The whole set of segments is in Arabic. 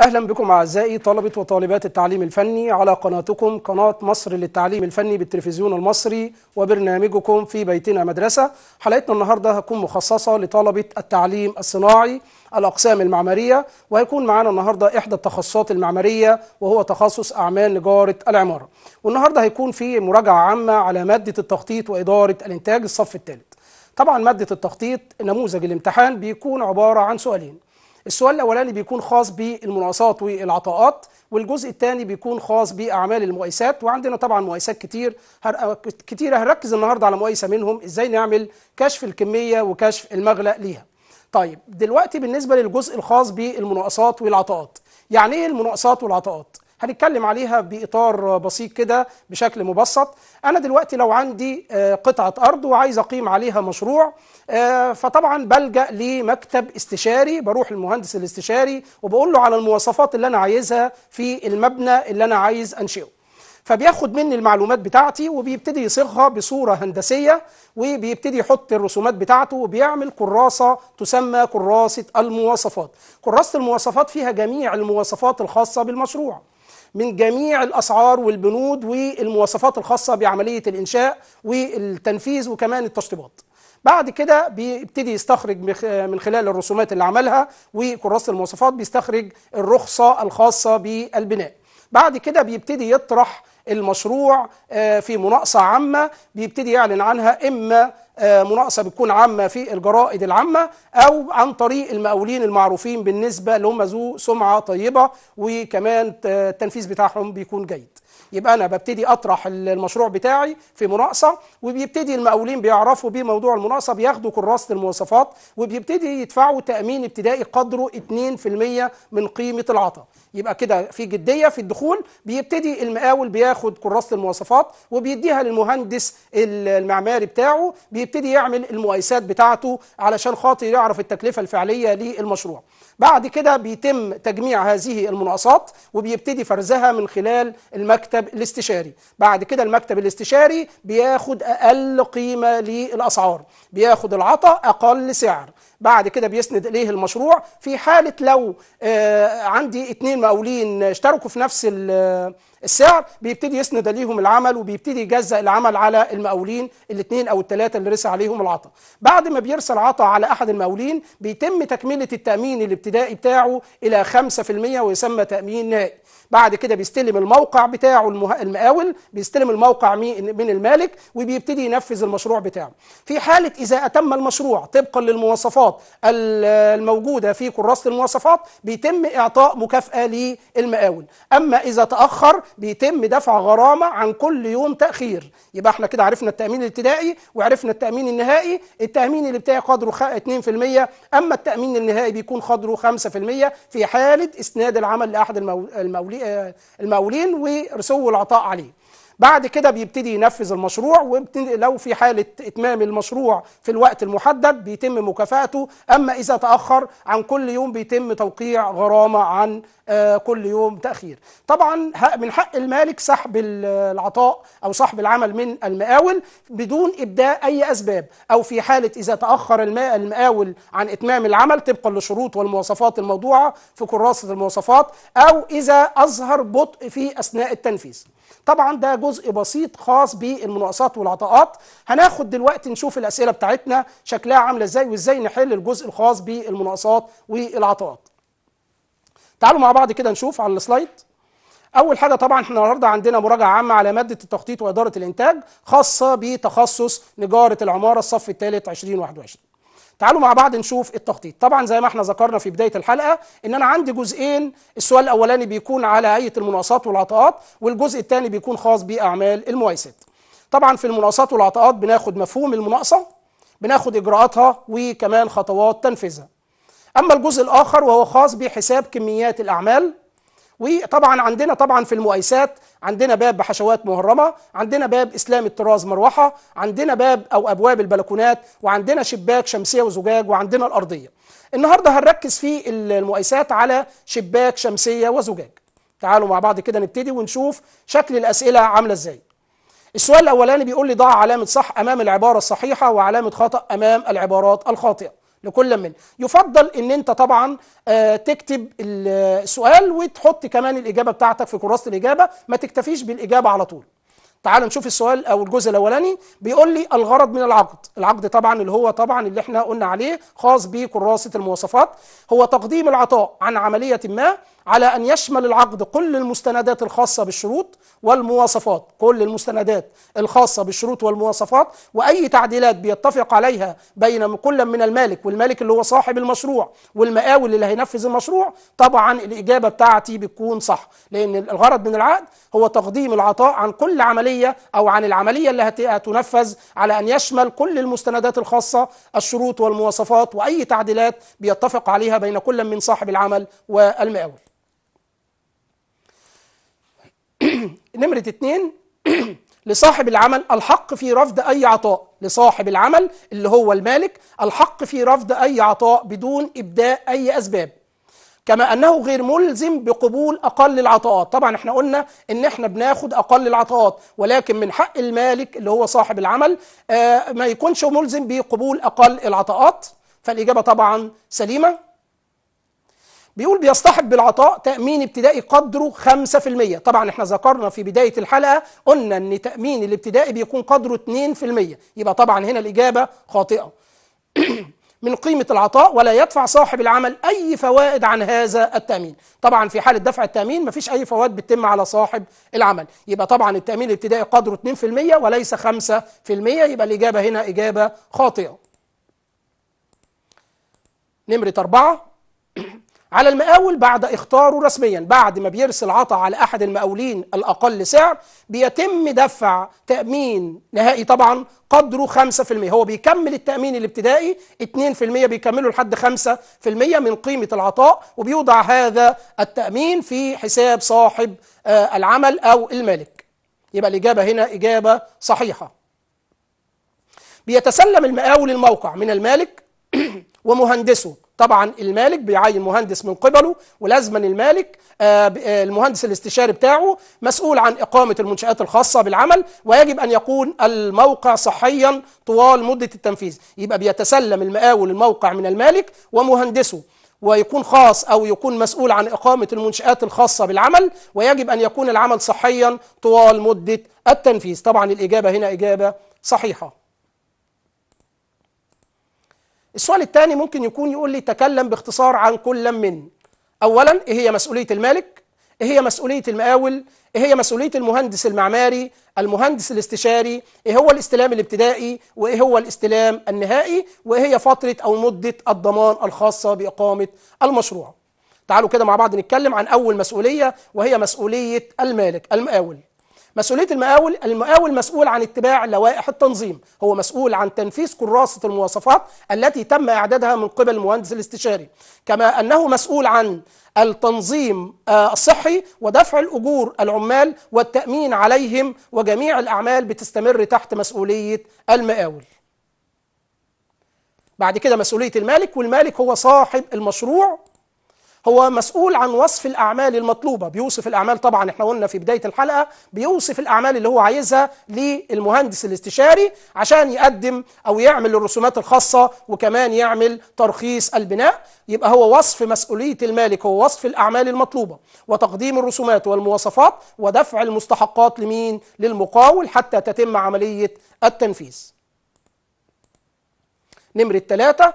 أهلا بكم أعزائي طلبة وطالبات التعليم الفني على قناتكم قناة مصر للتعليم الفني بالتلفزيون المصري وبرنامجكم في بيتنا مدرسة حلقتنا النهاردة هتكون مخصصة لطلبة التعليم الصناعي الأقسام المعمارية وهيكون معانا النهاردة إحدى التخصصات المعمارية وهو تخصص أعمال نجارة العمارة والنهاردة هيكون في مراجعة عامة على مادة التخطيط وإدارة الإنتاج الصف الثالث طبعا مادة التخطيط نموذج الامتحان بيكون عبارة عن سؤالين السؤال الاولاني بيكون خاص بالمناقصات والعطاءات والجزء الثاني بيكون خاص باعمال المؤيسات وعندنا طبعا مؤيسات كتير هر... كتيره هنركز النهارده على مؤيسه منهم ازاي نعمل كشف الكميه وكشف المغلى ليها طيب دلوقتي بالنسبه للجزء الخاص بالمناقصات والعطاءات يعني ايه المناقصات والعطاءات هنتكلم عليها باطار بسيط كده بشكل مبسط انا دلوقتي لو عندي آه، قطعه ارض وعايز اقيم عليها مشروع آه، فطبعا بلجأ لمكتب استشاري بروح المهندس الاستشاري وبقول له على المواصفات اللي أنا عايزها في المبنى اللي أنا عايز أنشئه فبياخد مني المعلومات بتاعتي وبيبتدي يصيغها بصوره هندسيه وبيبتدي يحط الرسومات بتاعته وبيعمل كراسه تسمى كراسه المواصفات. كراسه المواصفات فيها جميع المواصفات الخاصه بالمشروع. من جميع الاسعار والبنود والمواصفات الخاصه بعمليه الانشاء والتنفيذ وكمان التشطيبات. بعد كده بيبتدي يستخرج من خلال الرسومات اللي عملها وكراسة المواصفات بيستخرج الرخصة الخاصة بالبناء بعد كده بيبتدي يطرح المشروع آه، في مناقصة عامة بيبتدي يعلن عنها إما آه، مناقصة بتكون عامة في الجرائد العامة أو عن طريق المقاولين المعروفين بالنسبة لهم ذو سمعة طيبة وكمان التنفيذ بتاعهم بيكون جيد يبقى انا ببتدي اطرح المشروع بتاعي في مناقصه وبيبتدي المقاولين بيعرفوا بيه موضوع المناقصه بياخدوا كراسه المواصفات وبيبتدي يدفعوا تامين ابتدائي قدره 2% من قيمه العطاء يبقى كده في جديه في الدخول بيبتدي المقاول بياخد كراسه المواصفات وبيديها للمهندس المعماري بتاعه بيبتدي يعمل المقايسات بتاعته علشان خاطر يعرف التكلفه الفعليه للمشروع بعد كده بيتم تجميع هذه المناقصات وبيبتدي فرزها من خلال المكتب الاستشاري بعد كده المكتب الاستشاري بياخد أقل قيمة للأسعار بياخد العطاء أقل سعر بعد كده بيسند اليه المشروع في حاله لو آه، عندي اثنين مقاولين اشتركوا في نفس آه، السعر بيبتدي يسند ليهم العمل وبيبتدي يجزأ العمل على المقاولين الاثنين او الثلاثه اللي رسى عليهم العطا. بعد ما بيرسل عطا على احد المقاولين بيتم تكمله التامين الابتدائي بتاعه الى 5% ويسمى تامين نائي. بعد كده بيستلم الموقع بتاعه المقاول بيستلم الموقع من المالك وبيبتدي ينفذ المشروع بتاعه في حالة إذا أتم المشروع طبقا للمواصفات الموجودة في كراسة المواصفات بيتم إعطاء مكافأة للمقاول أما إذا تأخر بيتم دفع غرامة عن كل يوم تأخير يبقى احنا كده عرفنا التأمين الابتدائي وعرفنا التأمين النهائي التأمين الابتدائي قدره 2% أما التأمين النهائي بيكون قدره 5% في حالة إسناد العمل لأحد المولين المقاولين ورسو العطاء عليه بعد كده بيبتدي ينفذ المشروع ويبتدي لو في حاله اتمام المشروع في الوقت المحدد بيتم مكافاته اما اذا تاخر عن كل يوم بيتم توقيع غرامه عن آه، كل يوم تاخير طبعا من حق المالك سحب العطاء او سحب العمل من المقاول بدون ابداء اي اسباب او في حاله اذا تاخر المقاول عن اتمام العمل طبقا لشروط والمواصفات الموضوعه في كراسه المواصفات او اذا اظهر بطء في اثناء التنفيذ طبعا ده جزء بسيط خاص بالمناقصات والعطاءات هناخد دلوقتي نشوف الاسئله بتاعتنا شكلها عامله ازاي وازاي نحل الجزء الخاص بالمناقصات والعطاءات تعالوا مع بعض كده نشوف على السلايد اول حاجه طبعا احنا النهارده عندنا مراجعه عامه على ماده التخطيط واداره الانتاج خاصه بتخصص نجاره العماره الصف الثالث 2021 تعالوا مع بعض نشوف التخطيط طبعا زي ما احنا ذكرنا في بدايه الحلقه ان انا عندي جزئين السؤال الاولاني بيكون على هيئه المناقصات والعطاءات والجزء الثاني بيكون خاص باعمال المواسد طبعا في المناقصات والعطاءات بناخد مفهوم المناقصه بناخد اجراءاتها وكمان خطوات تنفيذها اما الجزء الاخر وهو خاص بحساب كميات الاعمال وطبعا عندنا طبعا في المؤيسات عندنا باب حشوات مهرمه عندنا باب اسلام الطراز مروحه عندنا باب او ابواب البلكونات وعندنا شباك شمسيه وزجاج وعندنا الارضيه النهارده هنركز في المؤيسات على شباك شمسيه وزجاج تعالوا مع بعض كده نبتدي ونشوف شكل الاسئله عامله ازاي السؤال الاولاني بيقول لي ضع علامه صح امام العباره الصحيحه وعلامه خطا امام العبارات الخاطئه لكل من يفضل ان انت طبعا آه، تكتب السؤال وتحط كمان الاجابه بتاعتك في كراسه الاجابه ما تكتفيش بالاجابه على طول تعال نشوف السؤال او الجزء الاولاني بيقول لي الغرض من العقد العقد طبعا اللي هو طبعا اللي احنا قلنا عليه خاص بكراسه المواصفات هو تقديم العطاء عن عمليه ما على ان يشمل العقد كل المستندات الخاصه بالشروط والمواصفات كل المستندات الخاصة بالشروط والمواصفات وأي تعديلات بيتفق عليها بين كل من المالك والمالك اللي هو صاحب المشروع والمقاول اللي هينفذ المشروع طبعا الإجابة بتاعتي بتكون صح لأن الغرض من العقد هو تقديم العطاء عن كل عملية أو عن العملية اللي هتنفذ على أن يشمل كل المستندات الخاصة الشروط والمواصفات وأي تعديلات بيتفق عليها بين كل من صاحب العمل والمقاول نمره اتنين لصاحب العمل الحق في رفض اي عطاء لصاحب العمل اللي هو المالك الحق في رفض اي عطاء بدون ابداء اي اسباب كما انه غير ملزم بقبول اقل العطاءات طبعا احنا قلنا ان احنا بناخد اقل العطاءات ولكن من حق المالك اللي هو صاحب العمل آه ما يكونش ملزم بقبول اقل العطاءات فالاجابه طبعا سليمه بيقول بيصطحب بالعطاء تأمين ابتدائي قدره 5% طبعا احنا ذكرنا في بداية الحلقة قلنا ان تأمين الابتدائي بيكون قدره 2% يبقى طبعا هنا الإجابة خاطئة من قيمة العطاء ولا يدفع صاحب العمل أي فوائد عن هذا التأمين طبعا في حالة دفع التأمين مفيش أي فوائد بتتم على صاحب العمل يبقى طبعا التأمين الابتدائي قدره 2% وليس 5% يبقى الإجابة هنا إجابة خاطئة نمرة أربعة على المقاول بعد اختاره رسميا بعد ما بيرسل عطا على احد المقاولين الاقل سعر بيتم دفع تامين نهائي طبعا قدره 5% هو بيكمل التامين الابتدائي 2% بيكمله لحد 5% من قيمه العطاء وبيوضع هذا التامين في حساب صاحب آه، العمل او المالك يبقى الاجابه هنا اجابه صحيحه بيتسلم المقاول الموقع من المالك ومهندسه طبعا المالك بيعين مهندس من قبله ولازما المالك آه، آه، المهندس الاستشاري بتاعه مسؤول عن إقامة المنشآت الخاصة بالعمل ويجب أن يكون الموقع صحيا طوال مدة التنفيذ يبقى بيتسلم المقاول الموقع من المالك ومهندسه ويكون خاص أو يكون مسؤول عن إقامة المنشآت الخاصة بالعمل ويجب أن يكون العمل صحيا طوال مدة التنفيذ طبعا الإجابة هنا إجابة صحيحة السؤال الثاني ممكن يكون يقول لي تكلم باختصار عن كل من اولا ايه هي مسؤوليه المالك ايه هي مسؤوليه المقاول ايه هي مسؤوليه المهندس المعماري المهندس الاستشاري ايه هو الاستلام الابتدائي وايه هو الاستلام النهائي وايه هي فتره او مده الضمان الخاصه باقامه المشروع تعالوا كده مع بعض نتكلم عن اول مسؤوليه وهي مسؤوليه المالك المقاول مسؤوليه المقاول المقاول مسؤول عن اتباع لوائح التنظيم هو مسؤول عن تنفيذ كراسه المواصفات التي تم اعدادها من قبل المهندس الاستشاري كما انه مسؤول عن التنظيم آه، الصحي ودفع الأجور العمال والتأمين عليهم وجميع الأعمال بتستمر تحت مسؤولية المقاول بعد كده مسؤولية المالك والمالك هو صاحب المشروع هو مسؤول عن وصف الأعمال المطلوبة بيوصف الأعمال طبعا احنا قلنا في بداية الحلقة بيوصف الأعمال اللي هو عايزها للمهندس الاستشاري عشان يقدم أو يعمل الرسومات الخاصة وكمان يعمل ترخيص البناء يبقى هو وصف مسؤولية المالك هو وصف الأعمال المطلوبة وتقديم الرسومات والمواصفات ودفع المستحقات لمين للمقاول حتى تتم عملية التنفيذ نمرة ثلاثة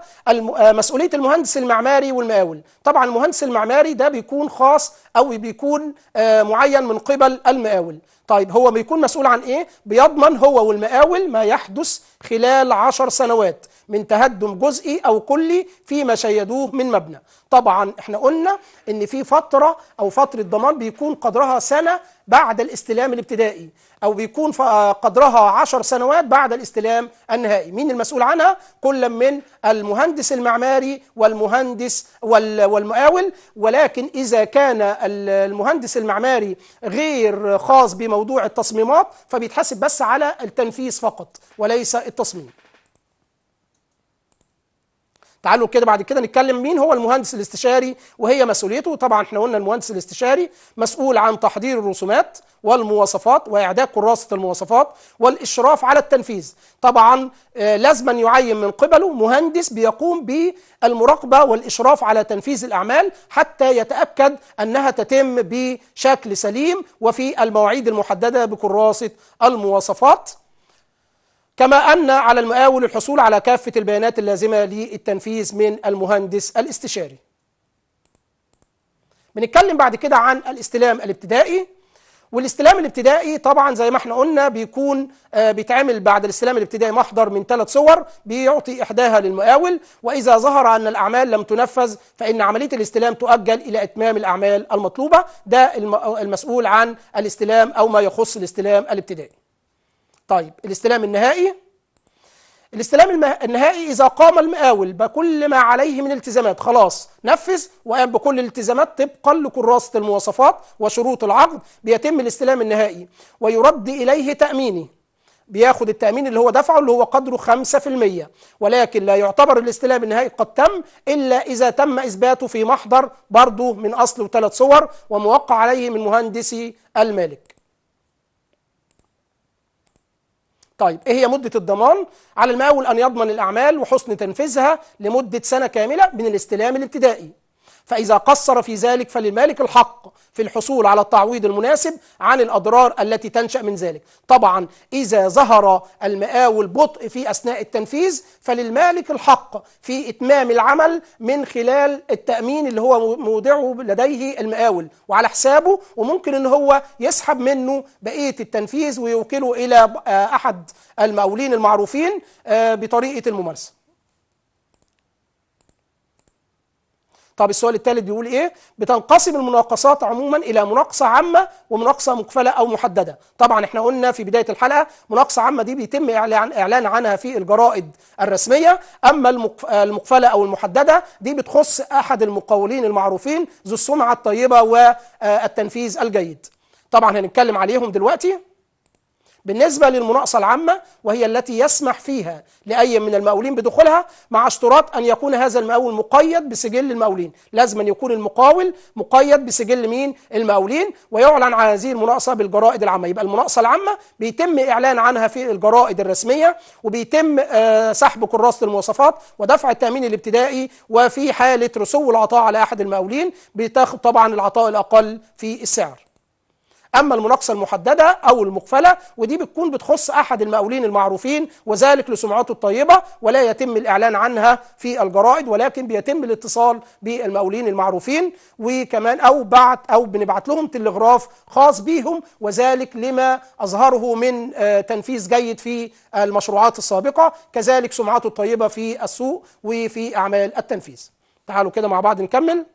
آه، مسؤولية المهندس المعماري والمقاول طبعا المهندس المعماري ده بيكون خاص أو بيكون آه، معين من قبل المقاول طيب هو بيكون مسؤول عن إيه؟ بيضمن هو والمقاول ما يحدث خلال عشر سنوات من تهدم جزئي أو كلي فيما شيدوه من مبنى طبعا احنا قلنا ان في فترة أو فترة ضمان بيكون قدرها سنة بعد الاستلام الابتدائي أو بيكون قدرها عشر سنوات بعد الاستلام النهائي مين المسؤول عنها؟ كل من المهندس المعماري والمهندس والمقاول ولكن إذا كان المهندس المعماري غير خاص بموضوع التصميمات فبيتحاسب بس على التنفيذ فقط وليس التصميم تعالوا كده بعد كده نتكلم مين هو المهندس الاستشاري وهي مسؤوليته طبعا احنا قلنا المهندس الاستشاري مسؤول عن تحضير الرسومات والمواصفات واعداد كراسه المواصفات والاشراف على التنفيذ طبعا آه، لازما يعين من قبله مهندس بيقوم بالمراقبه والاشراف على تنفيذ الاعمال حتى يتاكد انها تتم بشكل سليم وفي المواعيد المحدده بكراسه المواصفات كما أن على المقاول الحصول على كافة البيانات اللازمة للتنفيذ من المهندس الاستشاري بنتكلم بعد كده عن الاستلام الابتدائي والاستلام الابتدائي طبعا زي ما احنا قلنا بيكون آه، بيتعمل بعد الاستلام الابتدائي محضر من ثلاث صور بيعطي احداها للمقاول واذا ظهر ان الاعمال لم تنفذ فان عمليه الاستلام تؤجل الى اتمام الاعمال المطلوبه ده المسؤول عن الاستلام او ما يخص الاستلام الابتدائي طيب الاستلام النهائي الاستلام النهائي إذا قام المقاول بكل ما عليه من التزامات خلاص نفذ وقام بكل الالتزامات طبقا لكراسة المواصفات وشروط العقد بيتم الاستلام النهائي ويرد إليه تأميني بياخد التأمين اللي هو دفعه اللي هو قدره 5% ولكن لا يعتبر الاستلام النهائي قد تم إلا إذا تم إثباته في محضر برضه من أصل وثلاث صور وموقع عليه من مهندسي المالك طيب ايه هي مده الضمان على المقاول ان يضمن الاعمال وحسن تنفيذها لمده سنه كامله من الاستلام الابتدائي فإذا قصر في ذلك فللمالك الحق في الحصول على التعويض المناسب عن الأضرار التي تنشأ من ذلك طبعا إذا ظهر المقاول بطء في أثناء التنفيذ فللمالك الحق في إتمام العمل من خلال التأمين اللي هو مودعه لديه المقاول وعلى حسابه وممكن ان هو يسحب منه بقيه التنفيذ ويوكله الى احد المقاولين المعروفين آه، بطريقه الممارسه طب السؤال الثالث بيقول ايه بتنقسم المناقصات عموما الى مناقصه عامه ومناقصه مقفله او محدده طبعا احنا قلنا في بدايه الحلقه مناقصه عامه دي بيتم اعلان اعلان عنها في الجرائد الرسميه اما المقفله او المحدده دي بتخص احد المقاولين المعروفين ذو السمعه الطيبه والتنفيذ الجيد طبعا هنتكلم عليهم دلوقتي بالنسبة للمناقصة العامة وهي التي يسمح فيها لأي من المقاولين بدخولها مع اشتراط أن يكون هذا المقاول مقيد بسجل المقاولين لازم أن يكون المقاول مقيد بسجل مين المقاولين ويعلن عن هذه المناقصة بالجرائد العامة يبقى المناقصة العامة بيتم إعلان عنها في الجرائد الرسمية وبيتم آه، سحب كراسة المواصفات ودفع التأمين الابتدائي وفي حالة رسو العطاء على أحد المقاولين بتاخد طبعا العطاء الأقل في السعر أما المناقصة المحددة أو المقفلة ودي بتكون بتخص أحد المقاولين المعروفين وذلك لسمعته الطيبة ولا يتم الإعلان عنها في الجرائد ولكن بيتم الاتصال بالمقاولين المعروفين وكمان أو بعت أو بنبعت لهم تلغراف خاص بيهم وذلك لما أظهره من آه، تنفيذ جيد في المشروعات السابقة كذلك سمعته الطيبة في السوق وفي أعمال التنفيذ تعالوا كده مع بعض نكمل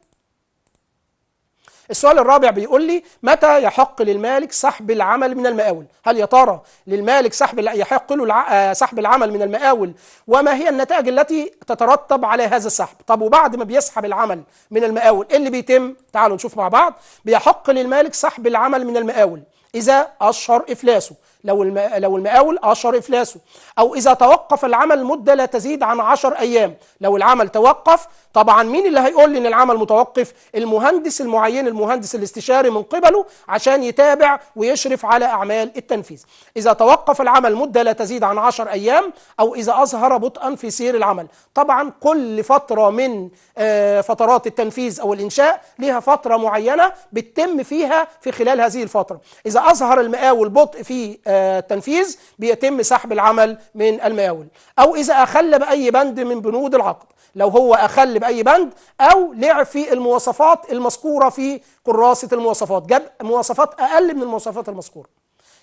السؤال الرابع بيقول لي متى يحق للمالك سحب العمل من المقاول هل يا ترى للمالك سحب يحق له الع... آه، سحب العمل من المقاول وما هي النتائج التي تترتب على هذا السحب طب وبعد ما بيسحب العمل من المقاول ايه اللي بيتم تعالوا نشوف مع بعض بيحق للمالك سحب العمل من المقاول إذا أشهر إفلاسه لو لو المقاول اشر افلاسه او اذا توقف العمل مده لا تزيد عن 10 ايام لو العمل توقف طبعا مين اللي هيقول لي ان العمل متوقف المهندس المعين المهندس الاستشاري من قبله عشان يتابع ويشرف على اعمال التنفيذ اذا توقف العمل مده لا تزيد عن 10 ايام او اذا اظهر بطئا في سير العمل طبعا كل فتره من آه، فترات التنفيذ او الانشاء لها فتره معينه بتتم فيها في خلال هذه الفتره اذا اظهر المقاول بطء في آه، التنفيذ بيتم سحب العمل من المياول أو إذا أخل بأي بند من بنود العقد لو هو أخل بأي بند أو لعب في المواصفات المذكورة في كراسة المواصفات جاب مواصفات أقل من المواصفات المذكورة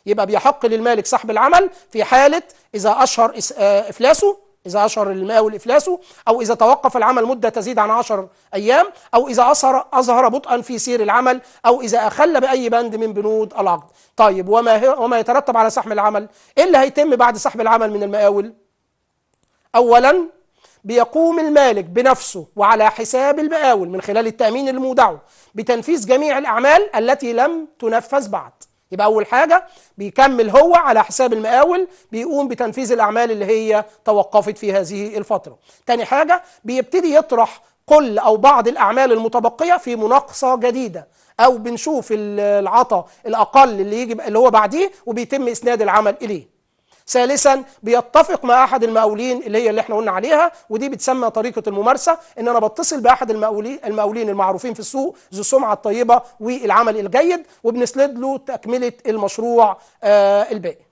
يبقى بيحق للمالك سحب العمل في حالة إذا أشهر آه، إفلاسه إذا أشهر الماء إفلاسه أو إذا توقف العمل مدة تزيد عن 10 أيام أو إذا أظهر أظهر بطئا في سير العمل أو إذا أخل بأي بند من بنود العقد. طيب وما وما يترتب على سحب العمل؟ إيه اللي هيتم بعد سحب العمل من المقاول؟ أولا بيقوم المالك بنفسه وعلى حساب المقاول من خلال التأمين المودع بتنفيذ جميع الأعمال التي لم تنفذ بعد. يبقى أول حاجة بيكمل هو على حساب المقاول بيقوم بتنفيذ الأعمال اللي هي توقفت في هذه الفترة تاني حاجة بيبتدي يطرح كل أو بعض الأعمال المتبقية في مناقصة جديدة أو بنشوف العطا الأقل اللي, يجي اللي هو بعديه وبيتم إسناد العمل إليه ثالثا بيتفق مع احد المقاولين اللي هي اللي احنا قلنا عليها ودي بتسمى طريقه الممارسه ان انا بتصل باحد المقاولين المقاولين المعروفين في السوق ذو السمعه الطيبه والعمل الجيد وبنسلد له تكمله المشروع آه، الباقي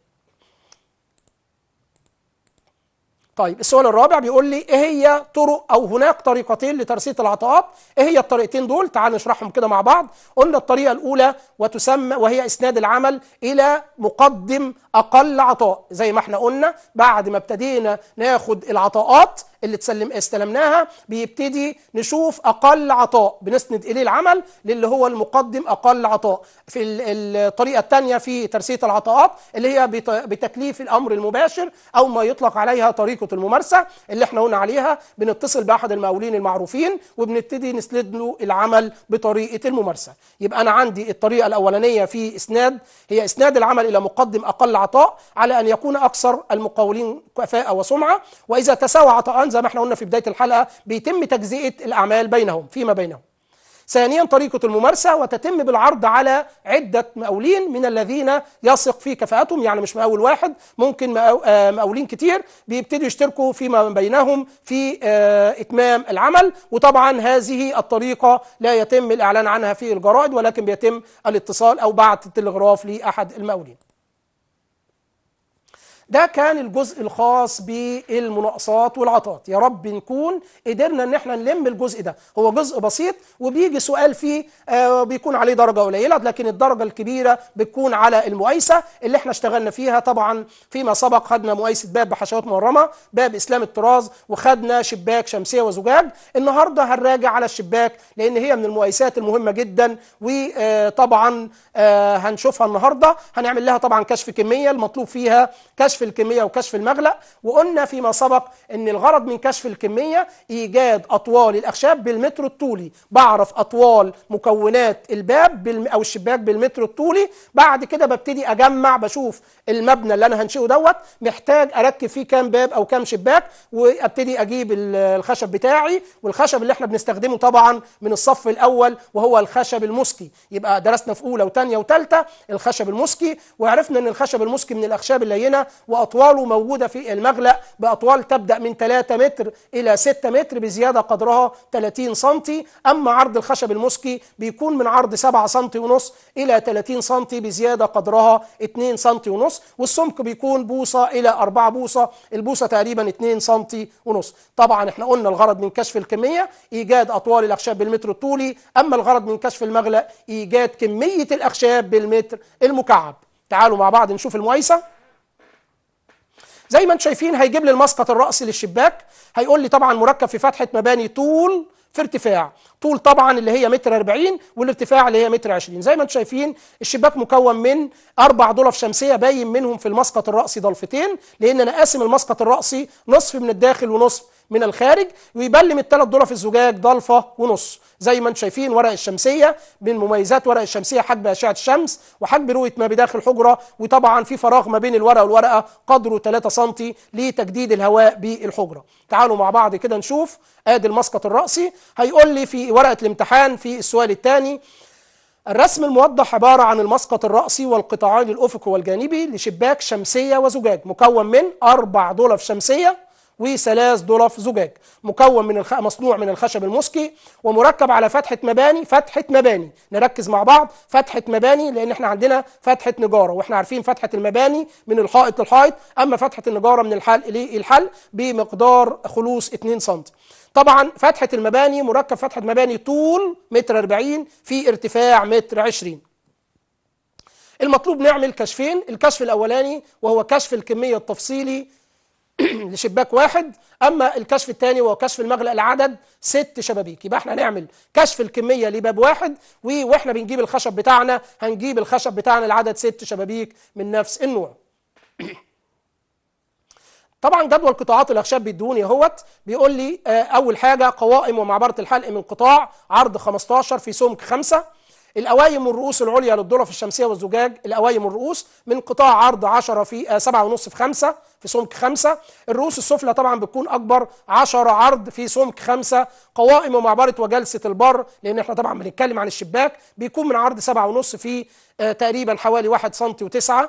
طيب السؤال الرابع بيقول لي ايه هي طرق او هناك طريقتين لترسيط العطاءات ايه هي الطريقتين دول تعال نشرحهم كده مع بعض قلنا الطريقه الاولى وتسمى وهي اسناد العمل الى مقدم اقل عطاء زي ما احنا قلنا بعد ما ابتدينا ناخد العطاءات اللي تسلم استلمناها بيبتدي نشوف اقل عطاء بنسند اليه العمل للي هو المقدم اقل عطاء في الطريقه الثانيه في ترسيه العطاءات اللي هي بتكليف الامر المباشر او ما يطلق عليها طريقه الممارسه اللي احنا قلنا عليها بنتصل باحد المقاولين المعروفين وبنبتدي نسند له العمل بطريقه الممارسه يبقى انا عندي الطريقه الاولانيه في اسناد هي اسناد العمل الى مقدم اقل عطاء على ان يكون اكثر المقاولين كفاءه وسمعه واذا تساوى عطاءان زي ما احنا قلنا في بداية الحلقة بيتم تجزئة الأعمال بينهم فيما بينهم ثانيا طريقة الممارسة وتتم بالعرض على عدة مقاولين من الذين يثق في كفاءتهم يعني مش مقاول واحد ممكن آه، مقاولين كتير بيبتدوا يشتركوا فيما بينهم في آه، إتمام العمل وطبعا هذه الطريقة لا يتم الإعلان عنها في الجرائد ولكن بيتم الاتصال أو بعث التلغراف لأحد المقاولين ده كان الجزء الخاص بالمناقصات والعطات يا رب نكون قدرنا ان احنا نلم الجزء ده هو جزء بسيط وبيجي سؤال فيه آه بيكون عليه درجه قليله لكن الدرجه الكبيره بتكون على المقايسه اللي احنا اشتغلنا فيها طبعا فيما سبق خدنا مقايسه باب بحشوات مورمه باب اسلام الطراز وخدنا شباك شمسيه وزجاج النهارده هنراجع على الشباك لان هي من المقايسات المهمه جدا وطبعا آه هنشوفها النهارده هنعمل لها طبعا كشف كميه المطلوب فيها كشف كشف الكمية وكشف المغلق وقلنا فيما سبق أن الغرض من كشف الكمية إيجاد أطوال الأخشاب بالمتر الطولي بعرف أطوال مكونات الباب بالم أو الشباك بالمتر الطولي بعد كده ببتدي أجمع بشوف المبنى اللي أنا هنشئه دوت محتاج أركب فيه كام باب أو كام شباك وأبتدي أجيب الخشب بتاعي والخشب اللي احنا بنستخدمه طبعا من الصف الأول وهو الخشب المسكي يبقى درسنا في أولى وثانية وثالثة الخشب المسكي وعرفنا أن الخشب المسكي من الأخشاب اللينة وأطواله موجودة في المغلق بأطوال تبدأ من 3 متر إلى 6 متر بزيادة قدرها 30 سنتي أما عرض الخشب المسكي بيكون من عرض 7 سنتي ونص إلى 30 سنتي بزيادة قدرها 2 سنتي ونص والسمك بيكون بوصة إلى 4 بوصة البوصة تقريبا 2 سنتي ونص طبعا احنا قلنا الغرض من كشف الكمية إيجاد أطوال الأخشاب بالمتر الطولي أما الغرض من كشف المغلق إيجاد كمية الأخشاب بالمتر المكعب تعالوا مع بعض نشوف المقايسة زي ما انتم شايفين هيجيب لي المسقط الرأسي للشباك هيقول لي طبعا مركب في فتحة مباني طول في ارتفاع طول طبعا اللي هي متر 40 والارتفاع اللي هي متر 20 زي ما انتم شايفين الشباك مكون من اربع ضلف شمسيه باين منهم في المسقط الراسي ضلفتين لان انا قاسم المسقط الراسي نصف من الداخل ونصف من الخارج ويبلم الثلاث ذره في الزجاج ضلفه ونص زي ما انتم شايفين ورق الشمسيه من مميزات ورق الشمسيه حجب اشعه الشمس وحجب رؤيه ما بداخل الحجره وطبعا في فراغ ما بين الورقه والورقه قدره 3 سم لتجديد الهواء بالحجره تعالوا مع بعض كده نشوف ادي المسقط الراسي هيقول لي في ورقه الامتحان في السؤال الثاني الرسم الموضح عبارة عن المسقط الرأسي والقطاعين الأفقي والجانبي لشباك شمسية وزجاج مكون من أربع دولف شمسية وثلاث ظرف زجاج مكون من الخ... مصنوع من الخشب المسكي ومركب على فتحه مباني فتحه مباني نركز مع بعض فتحه مباني لان احنا عندنا فتحه نجاره واحنا عارفين فتحه المباني من الحائط للحائط اما فتحه النجاره من الحل للحل بمقدار خلوص 2 سم طبعا فتحه المباني مركب فتحه مباني طول متر 40 في ارتفاع متر 20 المطلوب نعمل كشفين الكشف الاولاني وهو كشف الكميه التفصيلي لشباك واحد اما الكشف الثاني وهو كشف المغلق العدد ست شبابيك يبقى احنا هنعمل كشف الكميه لباب واحد واحنا بنجيب الخشب بتاعنا هنجيب الخشب بتاعنا العدد ست شبابيك من نفس النوع طبعا جدول قطاعات الاخشاب بيدوني اهوت بيقول لي آه، اول حاجه قوائم ومعبره الحلق من قطاع عرض 15 في سمك 5 القوايم والرؤوس العليا للظلف الشمسيه والزجاج القوايم والرؤوس من قطاع عرض 10 في 7 آه، ونص في 5 في سمك 5 الرؤوس السفلى طبعا بتكون اكبر 10 عرض في سمك 5 قوائم ومعبره وجلسه البر لان احنا طبعا بنتكلم عن الشباك بيكون من عرض 7 ونص في آه، تقريبا حوالي 1 سم و9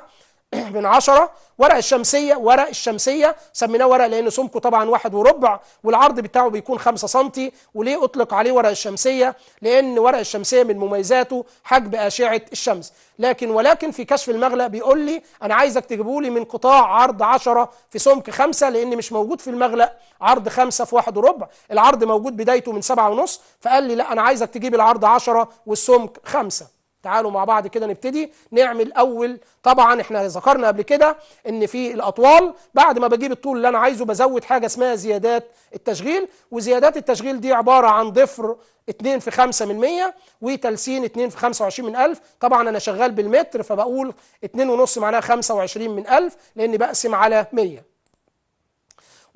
من عشرة ورق الشمسية ورق الشمسية سميناه ورق لأن سمكه طبعا واحد وربع والعرض بتاعه بيكون خمسة سنتي وليه أطلق عليه ورق الشمسية لأن ورق الشمسية من مميزاته حجب أشعة الشمس لكن ولكن في كشف المغلق بيقول لي أنا عايزك تجيبولي لي من قطاع عرض عشرة في سمك خمسة لأن مش موجود في المغلق عرض خمسة في واحد وربع العرض موجود بدايته من سبعة ونص فقال لي لا أنا عايزك تجيب العرض عشرة والسمك خمسة تعالوا مع بعض كده نبتدي نعمل اول طبعا احنا ذكرنا قبل كده ان في الاطوال بعد ما بجيب الطول اللي انا عايزه بزود حاجه اسمها زيادات التشغيل وزيادات التشغيل دي عباره عن ضفر 2 في 5 من 100 وتلسين 2 في 25 من 1000 طبعا انا شغال بالمتر فبقول 2.5 معناها 25 من 1000 لاني بقسم على 100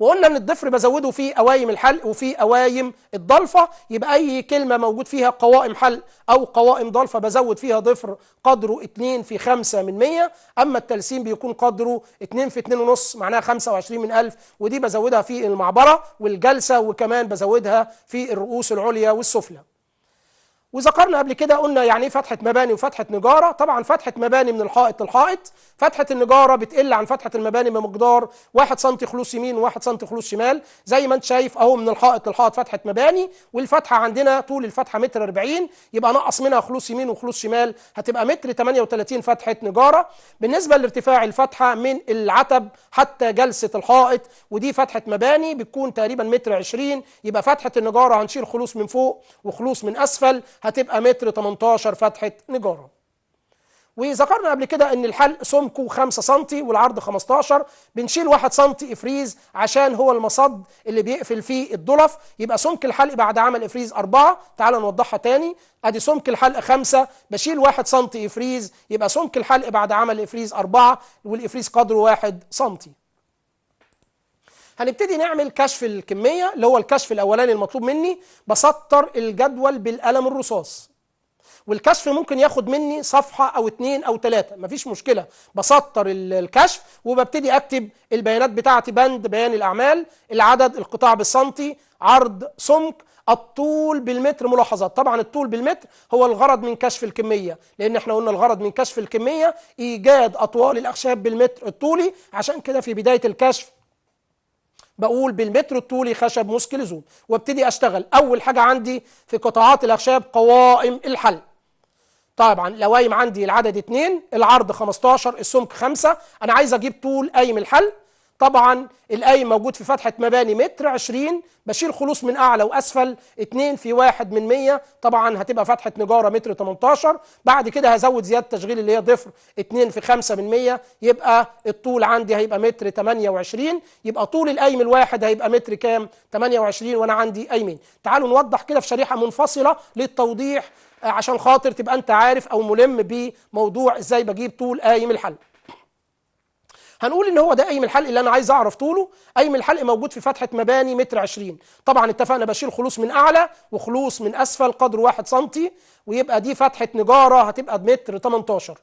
وقلنا ان الضفر بزوده في اوايم الحلق وفي اوايم الضلفه يبقى اي كلمه موجود فيها قوائم حلق او قوائم ضلفه بزود فيها ضفر قدره 2 في 5 من 100 اما التلسيم بيكون قدره 2 في 2.5 معناها 25 من 1000 ودي بزودها في المعبره والجلسه وكمان بزودها في الرؤوس العليا والسفلى وذكرنا قبل كده قلنا يعني ايه فتحه مباني وفتحه نجاره طبعا فتحه مباني من الحائط للحائط فتحه النجاره بتقل عن فتحه المباني بمقدار 1 سم خلوص يمين و1 سم خلوص شمال زي ما انت شايف اهو من الحائط للحائط فتحه مباني والفتحه عندنا طول الفتحه متر 40 يبقى نقص منها خلوص يمين وخلوص شمال هتبقى متر 38 فتحه نجاره بالنسبه لارتفاع الفتحه من العتب حتى جلسه الحائط ودي فتحه مباني بتكون تقريبا متر 20 يبقى فتحه النجاره هنشيل خلوص من فوق وخلوص من اسفل هتبقى متر 18 فتحه نجاره وذكرنا قبل كده ان الحلق سمكه 5 سم والعرض 15 بنشيل 1 سم افريز عشان هو المصد اللي بيقفل فيه الدلف يبقى سمك الحلق بعد عمل افريز 4 تعال نوضحها تاني ادي سمك الحلق 5 بشيل 1 سم افريز يبقى سمك الحلق بعد عمل افريز 4 والافريز قدره 1 سم هنبتدي نعمل كشف الكميه اللي هو الكشف الاولاني المطلوب مني بسطر الجدول بالقلم الرصاص والكشف ممكن ياخد مني صفحه او اتنين او تلاته مفيش مشكله بسطر الكشف وببتدي اكتب البيانات بتاعتي بند بيان الاعمال العدد القطاع بالسنتي عرض سمك الطول بالمتر ملاحظات طبعا الطول بالمتر هو الغرض من كشف الكمية لأن احنا قلنا الغرض من كشف الكمية إيجاد أطوال الأخشاب بالمتر الطولي عشان كده في بداية الكشف بقول بالمتر الطولي خشب موسكلي وابتدي اشتغل اول حاجه عندي في قطاعات الاخشاب قوائم الحلق طبعا لوايم عندي العدد 2 العرض 15 السمك 5 انا عايز اجيب طول قايم الحلق طبعا الأي موجود في فتحة مباني متر 20 بشيل خلوص من أعلى وأسفل 2 في 1 من 100 طبعا هتبقى فتحة نجارة متر 18 بعد كده هزود زيادة تشغيل اللي هي ضفر 2 في 5 من 100 يبقى الطول عندي هيبقى متر 28 يبقى طول الأيم الواحد هيبقى متر كام 28 وأنا عندي أيمين تعالوا نوضح كده في شريحة منفصلة للتوضيح آه، عشان خاطر تبقى أنت عارف أو ملم بموضوع إزاي بجيب طول قايم الحلقة هنقول ان هو ده قايم الحلق اللي انا عايز اعرف طوله قايم الحلق موجود في فتحه مباني متر 20 طبعا اتفقنا بشيل خلوص من اعلى وخلوص من اسفل قدر 1 سم ويبقى دي فتحه نجاره هتبقى بمتر 18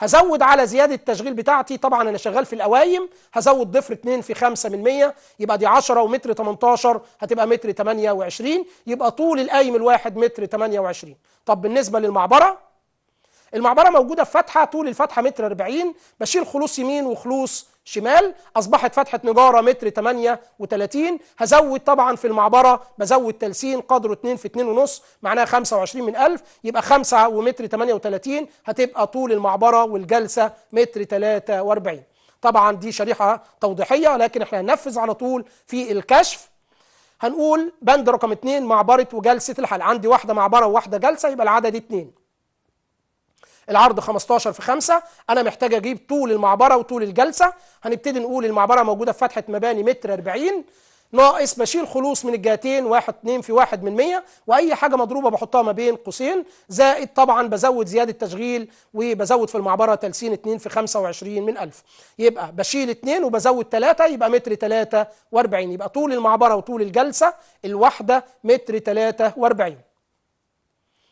هزود على زياده التشغيل بتاعتي طبعا انا شغال في القوايم هزود ضفر 2 في 5 من 100 يبقى دي 10 ومتر 18 هتبقى متر 28 يبقى طول القايم الواحد متر 28 طب بالنسبه للمعبره المعبرة موجودة في فتحة طول الفتحة متر 40 بشيل خلوص يمين وخلوص شمال أصبحت فتحة نجارة متر 38 هزود طبعا في المعبرة بزود تلسين قدره 2 في 2 ونص معناها 25 من 1000 يبقى 5 ومتر 38 هتبقى طول المعبرة والجلسة متر 43 طبعا دي شريحة توضيحية لكن احنا هننفذ على طول في الكشف هنقول بند رقم 2 معبرة وجلسة الحل عندي واحدة معبرة وواحدة جلسة يبقى العدد 2 العرض 15 في 5 انا محتاج اجيب طول المعبره وطول الجلسه هنبتدي نقول المعبره موجوده في فتحه مباني متر 40 ناقص بشيل خلوص من الجهتين واحد اتنين في واحد من مية وأي حاجة مضروبة بحطها ما بين قوسين زائد طبعا بزود زيادة تشغيل وبزود في المعبرة تلسين اتنين في خمسة وعشرين من ألف يبقى بشيل اتنين وبزود تلاتة يبقى متر تلاتة واربعين يبقى طول المعبرة وطول الجلسة الواحدة متر تلاتة واربعين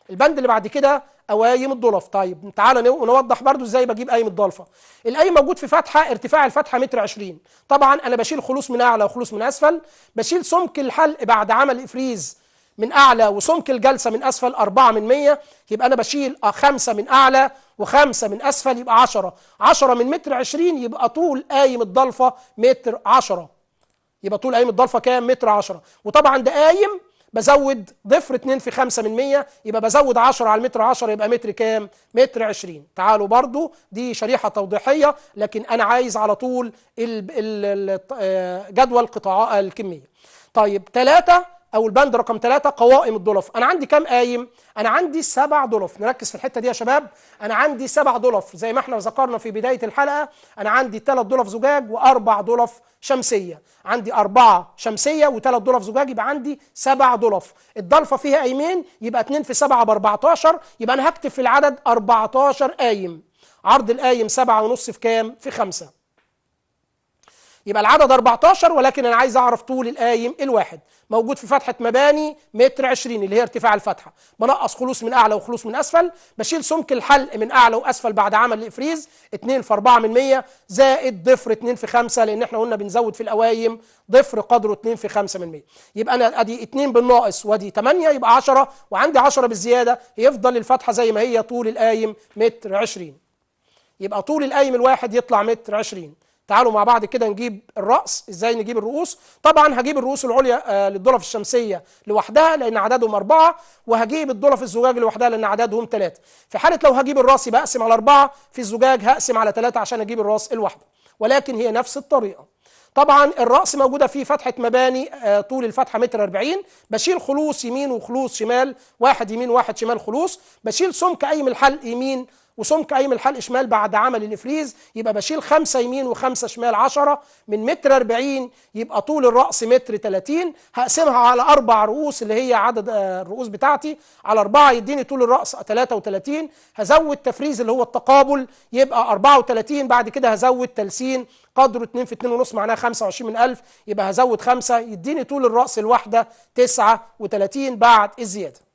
البند اللي بعد كده قوايم الضلف طيب تعالى نوضح برضو ازاي بجيب قايم الضلفه القايم موجود في فتحه ارتفاع الفتحه متر 20 طبعا انا بشيل خلوص من اعلى وخلوص من اسفل بشيل سمك الحلق بعد عمل افريز من اعلى وسمك الجلسه من اسفل 4 من 100 يبقى انا بشيل 5 آه، من اعلى و5 من اسفل يبقى 10 10 من متر 20 يبقى طول قايم الضلفه متر 10 يبقى طول قايم الضلفه كام متر 10 وطبعا ده قايم بزود ضفر 2 في 5 من 100 يبقى بزود 10 على المتر 10 يبقى متر كام؟ متر 20 تعالوا برضو دي شريحة توضيحية لكن أنا عايز على طول آه، جدول قطاع الكمية طيب 3 او البند رقم ثلاثة قوائم الضلف انا عندي كام قايم انا عندي سبع ضلف نركز في الحته دي يا شباب انا عندي سبع ضلف زي ما احنا ذكرنا في بدايه الحلقه انا عندي ثلاث ضلف زجاج واربع ضلف شمسيه عندي أربعة شمسية وثلاث ضلف زجاج يبقى عندي سبع ضلف الضلفة فيها قايمين يبقى 2 في 7 ب 14 يبقى أنا هكتب في العدد 14 قايم عرض القايم 7 ونص في كام؟ في 5 يبقى العدد 14 ولكن انا عايز اعرف طول القايم الواحد موجود في فتحه مباني متر 20 اللي هي ارتفاع الفتحه بنقص خلوص من اعلى وخلوص من اسفل بشيل سمك الحلق من اعلى واسفل بعد عمل الافريز 2 في 4 من 100 زائد ضفر 2 في 5 لان احنا قلنا بنزود في القوايم ضفر قدره 2 في 5 من 100 يبقى انا ادي 2 بالناقص وادي 8 يبقى 10 وعندي 10 بالزياده يفضل الفتحه زي ما هي طول القايم متر 20 يبقى طول القايم الواحد يطلع متر 20 تعالوا مع بعض كده نجيب الرأس ازاي نجيب الرؤوس طبعا هجيب الرؤوس العليا آه، للدلف الشمسية لوحدها لأن عددهم أربعة وهجيب الدلف الزجاج لوحدها لأن عددهم ثلاثة في حالة لو هجيب الراس يبقى أقسم على أربعة في الزجاج هقسم على ثلاثة عشان أجيب الراس الواحدة ولكن هي نفس الطريقة طبعا الرأس موجودة فيه فتحة مباني آه، طول الفتحة متر 40 بشيل خلوص يمين وخلوص شمال واحد يمين واحد شمال خلوص بشيل سمك أي من الحل يمين وسمك قايم الحلق شمال بعد عمل الفريز يبقى بشيل خمسة يمين وخمسة شمال عشرة من متر أربعين يبقى طول الرأس متر تلاتين هقسمها على أربع رؤوس اللي هي عدد آه، الرؤوس بتاعتي على أربعة يديني طول الرأس تلاتة وتلاتين هزود تفريز اللي هو التقابل يبقى أربعة وتلاتين بعد كده هزود تلسين قدره 2 في 2 ونص معناها 25 من 1000 يبقى هزود 5 يديني طول الرأس الواحدة 39 بعد الزيادة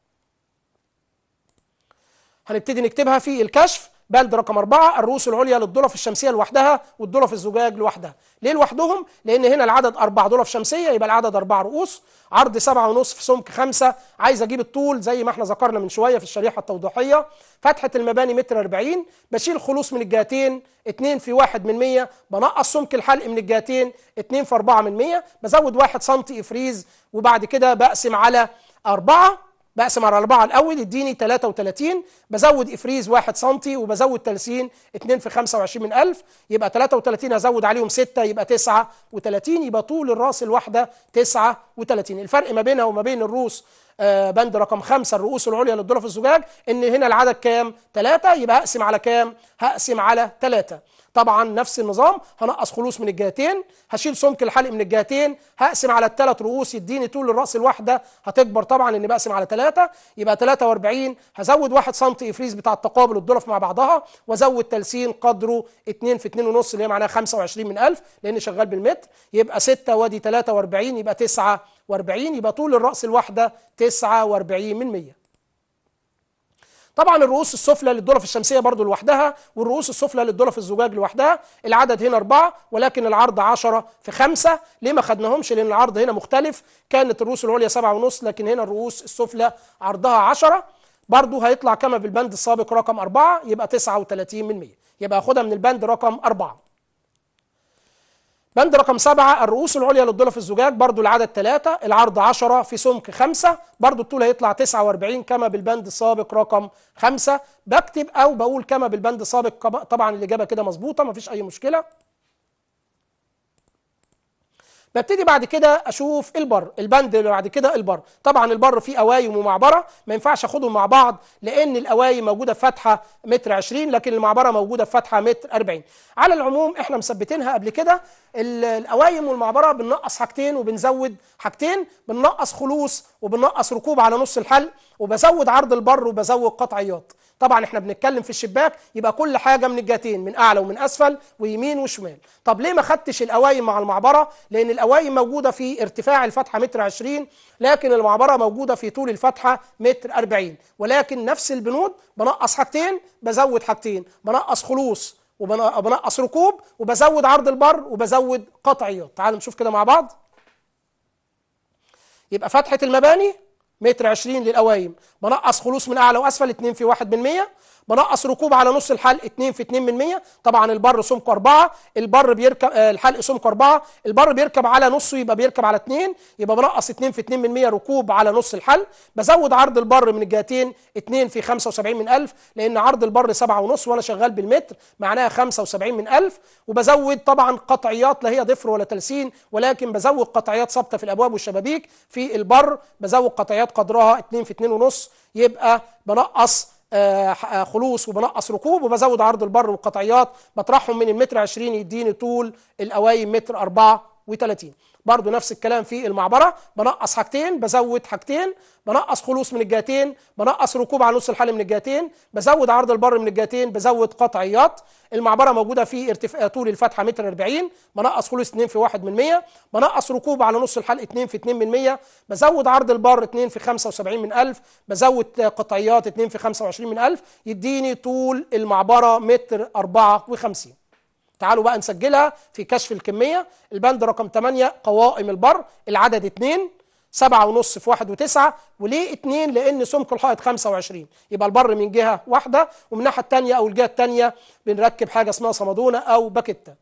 هنبتدي نكتبها في الكشف بلد رقم أربعة الرؤوس العليا للضلف الشمسية لوحدها والضلف الزجاج لوحدها ليه لوحدهم؟ لأن هنا العدد أربع ضلف شمسية يبقى العدد أربع رؤوس عرض سبعة ونصف سمك خمسة عايز أجيب الطول زي ما احنا ذكرنا من شوية في الشريحة التوضيحية فتحة المباني متر 40 بشيل خلوص من الجهتين 2 في 1 من 100 بنقص سمك الحلق من الجهتين 2 في 4 من 100 بزود 1 سم إفريز وبعد كده بقسم على أربعة بقسم على 4 الاول يديني 33 بزود افريز 1 سم وبزود تلسين 2 في 25 من 1000 يبقى 33 هزود عليهم 6 يبقى 39 يبقى طول الراس الواحده 39 الفرق ما بينها وما بين الروس آه، بند رقم 5 الرؤوس العليا في الزجاج ان هنا العدد كام؟ 3 يبقى هقسم على كام؟ هقسم على 3 طبعا نفس النظام هنقص خلوص من الجهتين هشيل سمك الحلق من الجهتين هقسم على الثلاث رؤوس يديني طول الراس الواحده هتكبر طبعا اني بقسم على ثلاثه يبقى 43 هزود 1 سم افريز بتاع التقابل الضلف مع بعضها وازود تلسين قدره 2 في 2 ونص اللي هي معناها 25 من 1000 لان شغال بالمتر يبقى 6 وادي 43 يبقى 49 يبقى طول الراس الواحده 49 من 100 طبعا الرؤوس السفلى للدلف الشمسيه برضو لوحدها والرؤوس السفلى للدلف الزجاج لوحدها العدد هنا أربعة ولكن العرض 10 في 5 ليه ما خدناهمش لأن العرض هنا مختلف كانت الرؤوس العليا سبعة ونص لكن هنا الرؤوس السفلى عرضها 10 برضو هيطلع كما بالبند السابق رقم اربعة يبقى 39 من 100 يبقى خدها من البند رقم اربعة بند رقم سبعة الرؤوس العليا للدولة في الزجاج برضو العدد ثلاثة العرض عشرة في سمك خمسة برضو الطول هيطلع 49 كما بالبند السابق رقم خمسة بكتب أو بقول كما بالبند السابق طبعا الإجابة كده مظبوطة مفيش أي مشكلة ببتدي بعد كده اشوف البر البند اللي بعد كده البر طبعا البر فيه قوايم ومعبره ما ينفعش اخدهم مع بعض لان القوايم موجوده في فتحه متر 20 لكن المعبره موجوده في فتحه متر 40 على العموم احنا مثبتينها قبل كده القوايم والمعبره بننقص حاجتين وبنزود حاجتين بننقص خلوص وبنقص ركوب على نص الحل وبزود عرض البر وبزود قطعيات طبعا احنا بنتكلم في الشباك يبقى كل حاجه من الجهتين من اعلى ومن اسفل ويمين وشمال طب ليه ما خدتش القوايم مع المعبره لان القوايم موجوده في ارتفاع الفتحه متر 20 لكن المعبره موجوده في طول الفتحه متر 40 ولكن نفس البنود بنقص حاجتين بزود حاجتين بنقص خلوص وبنقص ركوب وبزود عرض البر وبزود قطعيات تعالوا نشوف كده مع بعض يبقى فتحه المباني متر عشرين للقوايم بنقص خلوص من اعلى واسفل اتنين في واحد بالمية بنقص ركوب على نص الحلق 2 في 2 من 100 طبعا البر سمكه 4 البر بيركب آه، الحلق سمكه 4 البر بيركب على نصه يبقى بيركب على 2 يبقى بنقص 2 في 2 من 100 ركوب على نص الحلق بزود عرض البر من الجهتين 2 في 75 من 1000 لان عرض البر 7 ونص وانا شغال بالمتر معناها 75 من 1000 وبزود طبعا قطعيات لا هي ضفر ولا تلسين ولكن بزود قطعيات ثابته في الابواب والشبابيك في البر بزود قطعيات قدرها 2 في 2 ونص يبقى بنقص آه، آه، خلوص وبنقص ركوب وبزود عرض البر والقطعيات بطرحهم من المتر عشرين يديني طول القوايم متر أربعة و30 برضو نفس الكلام في المعبرة بنقص حاجتين بزود حاجتين بنقص خلوص من الجهتين بنقص ركوب على نص الحل من الجهتين بزود عرض البر من الجهتين بزود قطعيات المعبرة موجودة في ارتفاع آه، طول الفتحة متر 40 بنقص خلوص 2 في 1 من 100 بنقص ركوب على نص الحلق 2 في 2 من 100 بزود عرض البر 2 في 75 من 1000 بزود قطعيات 2 في 25 من 1000 يديني طول المعبرة متر 54 تعالوا بقى نسجلها في كشف الكمية البند رقم 8 قوائم البر العدد 2 سبعة ونص في واحد وتسعة وليه اتنين لأن سمك الحائط 25 يبقى البر من جهة واحدة ومن الناحية التانية أو الجهة التانية بنركب حاجة اسمها صمدونة أو باكتة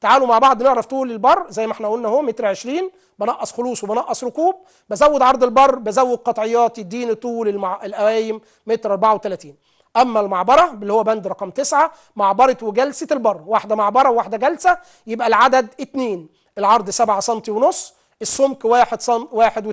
تعالوا مع بعض نعرف طول البر زي ما احنا قلنا اهو متر 20 بنقص خلوص وبنقص ركوب بزود عرض البر بزود قطعيات يديني طول المع... القوايم متر 34 اما المعبره اللي هو بند رقم تسعة معبره وجلسه البر واحده معبره وواحده جلسه يبقى العدد اتنين العرض سبعه سم ونص السمك واحد سم واحد و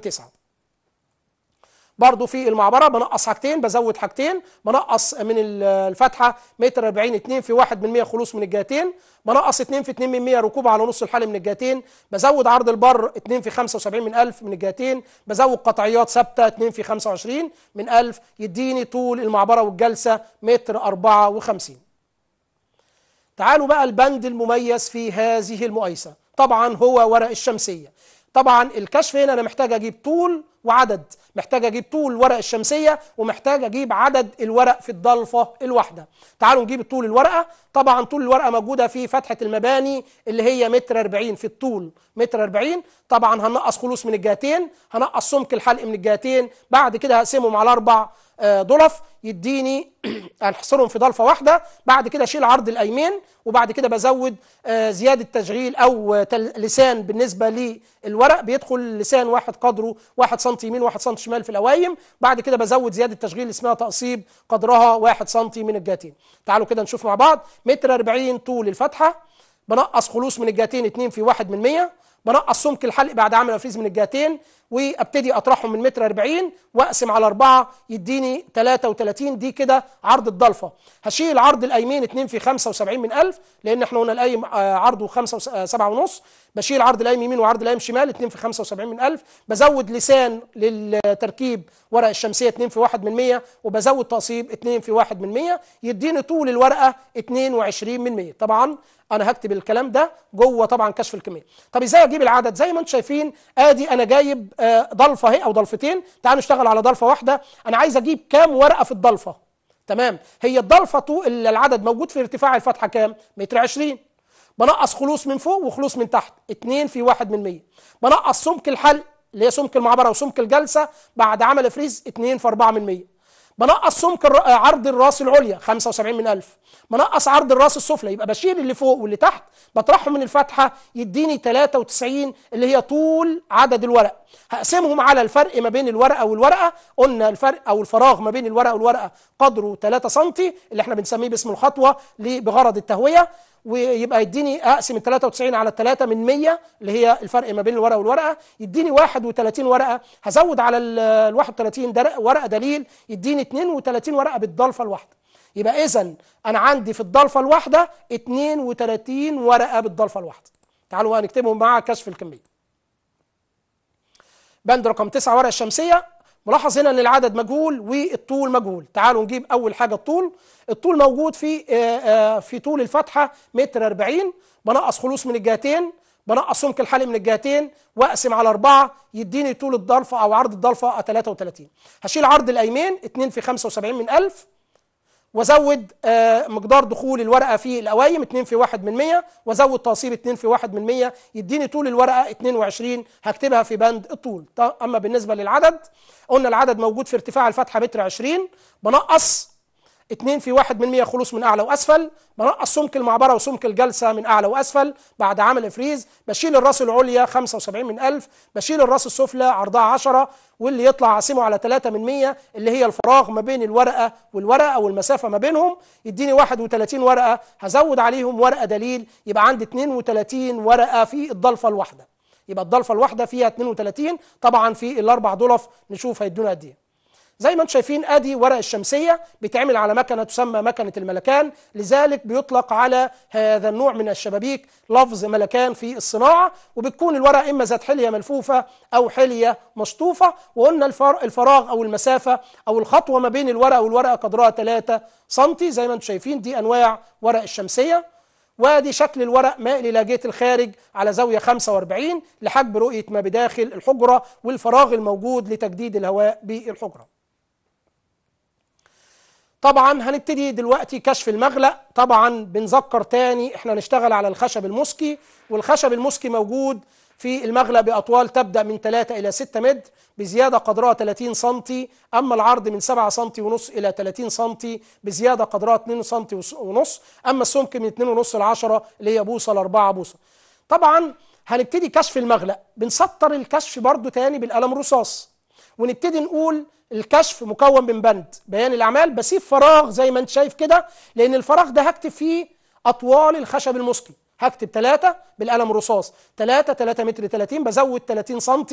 برضو في المعبره بنقص حاجتين بزود حاجتين بنقص من الفتحه متر 40 2 في 1 من 100 خلوص من الجهتين بنقص 2 في 2 من 100 ركوب على نص الحالي من الجهتين بزود عرض البر 2 في 75 من 1000 من الجهتين بزود قطعيات ثابته 2 في 25 من 1000 يديني طول المعبره والجلسه متر 54 تعالوا بقى البند المميز في هذه المقايسه طبعا هو ورق الشمسيه طبعا الكشف هنا انا محتاج اجيب طول وعدد محتاج اجيب طول ورق الشمسيه ومحتاج اجيب عدد الورق في الضلفه الواحده تعالوا نجيب طول الورقه طبعا طول الورقه موجوده في فتحه المباني اللي هي متر 40 في الطول متر 40 طبعا هنقص خلوص من الجهتين هنقص سمك الحلق من الجهتين بعد كده هقسمهم على اربع ضلف آه، يديني هنحصرهم في ضلفه واحده بعد كده اشيل عرض الايمين وبعد كده بزود آه، زياده تشغيل او لسان بالنسبه للورق بيدخل لسان واحد قدره 1 سم يمين 1 سم شمال في الاوايم بعد كده بزود زياده تشغيل اسمها تقصيب قدرها 1 سم من الجاتين تعالوا كده نشوف مع بعض متر 40 طول الفتحه بنقص خلوص من الجاتين 2 في 1 من 100 بنقص سمك الحلق بعد عمل الفريز من الجهتين وابتدي اطرحهم من متر 40 واقسم على 4 يديني 33 دي كده عرض الضلفه هشيل عرض الايمين 2 في 75 من 1000 لان احنا قلنا الايم آه، عرضه 5 7 آه، ونص بشيل عرض الايم يمين وعرض الايم شمال 2 في 75 من 1000 بزود لسان للتركيب ورق الشمسيه 2 في 1 من 100 وبزود تقصيب 2 في 1 من 100 يديني طول الورقه 22 من 100 طبعا انا هكتب الكلام ده جوه طبعا كشف الكميه طب ازاي اجيب العدد زي ما انتم شايفين ادي انا جايب آه، ضلفه اهي او ضلفتين تعالوا نشتغل على ضلفه واحده انا عايز اجيب كام ورقه في الضلفه تمام هي الضلفه طول العدد موجود في ارتفاع الفتحه كام متر 20 بنقص خلوص من فوق وخلوص من تحت 2 في 1 من 100 بنقص سمك الحل اللي هي سمك المعبره وسمك الجلسه بعد عمل فريز 2 في 4 من 100 بنقص سمك عرض الراس العليا 75 من 1000 منقص عرض الراس السفلى يبقى بشيل اللي فوق واللي تحت بطرحهم من الفتحه يديني 93 اللي هي طول عدد الورق هقسمهم على الفرق ما بين الورقه والورقه قلنا الفرق او الفراغ ما بين الورقه والورقه قدره 3 سم اللي احنا بنسميه باسم الخطوه بغرض التهويه ويبقى يديني اقسم ال 93 على 3 من 100 اللي هي الفرق ما بين الورقه والورقه يديني 31 ورقه هزود على ال 31 ورقه دليل يديني 32 ورقه بالضلفه الواحده يبقى اذا انا عندي في الضلفه الواحده 32 ورقه بالضلفه الواحده تعالوا بقى نكتبهم مع كشف الكميه بند رقم 9 ورقه شمسيه ملاحظ هنا ان العدد مجهول والطول مجهول تعالوا نجيب اول حاجه الطول الطول موجود في آه، آه، في طول الفتحه متر 40 بنقص خلوص من الجهتين بنقص سمك الحالي من الجهتين واقسم على 4 يديني طول الضلفه او عرض الضلفه 33 هشيل عرض الايمين 2 في 75 من 1000 وزود آه، مقدار دخول الورقة في القوايم 2 في 1 من 100 وزود تقصير 2 في 1 من 100 يديني طول الورقة 22 هكتبها في بند الطول أما بالنسبة للعدد قلنا العدد موجود في ارتفاع الفتحة متر 20 بنقص 2 في 1 من 100 خلوص من اعلى واسفل بنقص سمك المعبره وسمك الجلسه من اعلى واسفل بعد عمل فريز بشيل الراس العليا 75 من 1000 بشيل الراس السفلى عرضها 10 واللي يطلع عاصمه على 3 من 100 اللي هي الفراغ ما بين الورقه والورقه والمسافه ما بينهم يديني 31 ورقه هزود عليهم ورقه دليل يبقى عندي 32 ورقه في الضلفه الواحده يبقى الضلفه الواحده فيها 32 طبعا في الاربع ضلف نشوف هيدونا قد ايه زي ما انتم شايفين ادي ورق الشمسيه بيتعمل على مكنه تسمى مكنه الملكان لذلك بيطلق على هذا النوع من الشبابيك لفظ ملكان في الصناعه وبتكون الورقه اما ذات حليه ملفوفه او حليه مشطوفه وقلنا الفراغ او المسافه او الخطوه ما بين الورقه والورقه قدرها 3 سم زي ما انتم شايفين دي انواع ورق الشمسيه وادي شكل الورق مائل الى جهه الخارج على زاويه 45 لحجب رؤيه ما بداخل الحجره والفراغ الموجود لتجديد الهواء بالحجره طبعا هنبتدي دلوقتي كشف المغلق طبعا بنذكر تاني احنا هنشتغل على الخشب المسكي والخشب المسكي موجود في المغلق بأطوال تبدأ من 3 إلى 6 متر بزيادة قدرها 30 سم أما العرض من 7 سم ونص إلى 30 سم بزيادة قدرها 2 سم ونص أما السمك من 2 ونص ل 10 اللي هي بوصة ل 4 بوصة طبعا هنبتدي كشف المغلق بنسطر الكشف برضو تاني بالقلم رصاص ونبتدي نقول الكشف مكون من بند بيان الاعمال بسيب فراغ زي ما انت شايف كده لان الفراغ ده هكتب فيه اطوال الخشب المسكي هكتب 3 بالقلم الرصاص 3 3 متر 30 بزود 30 سم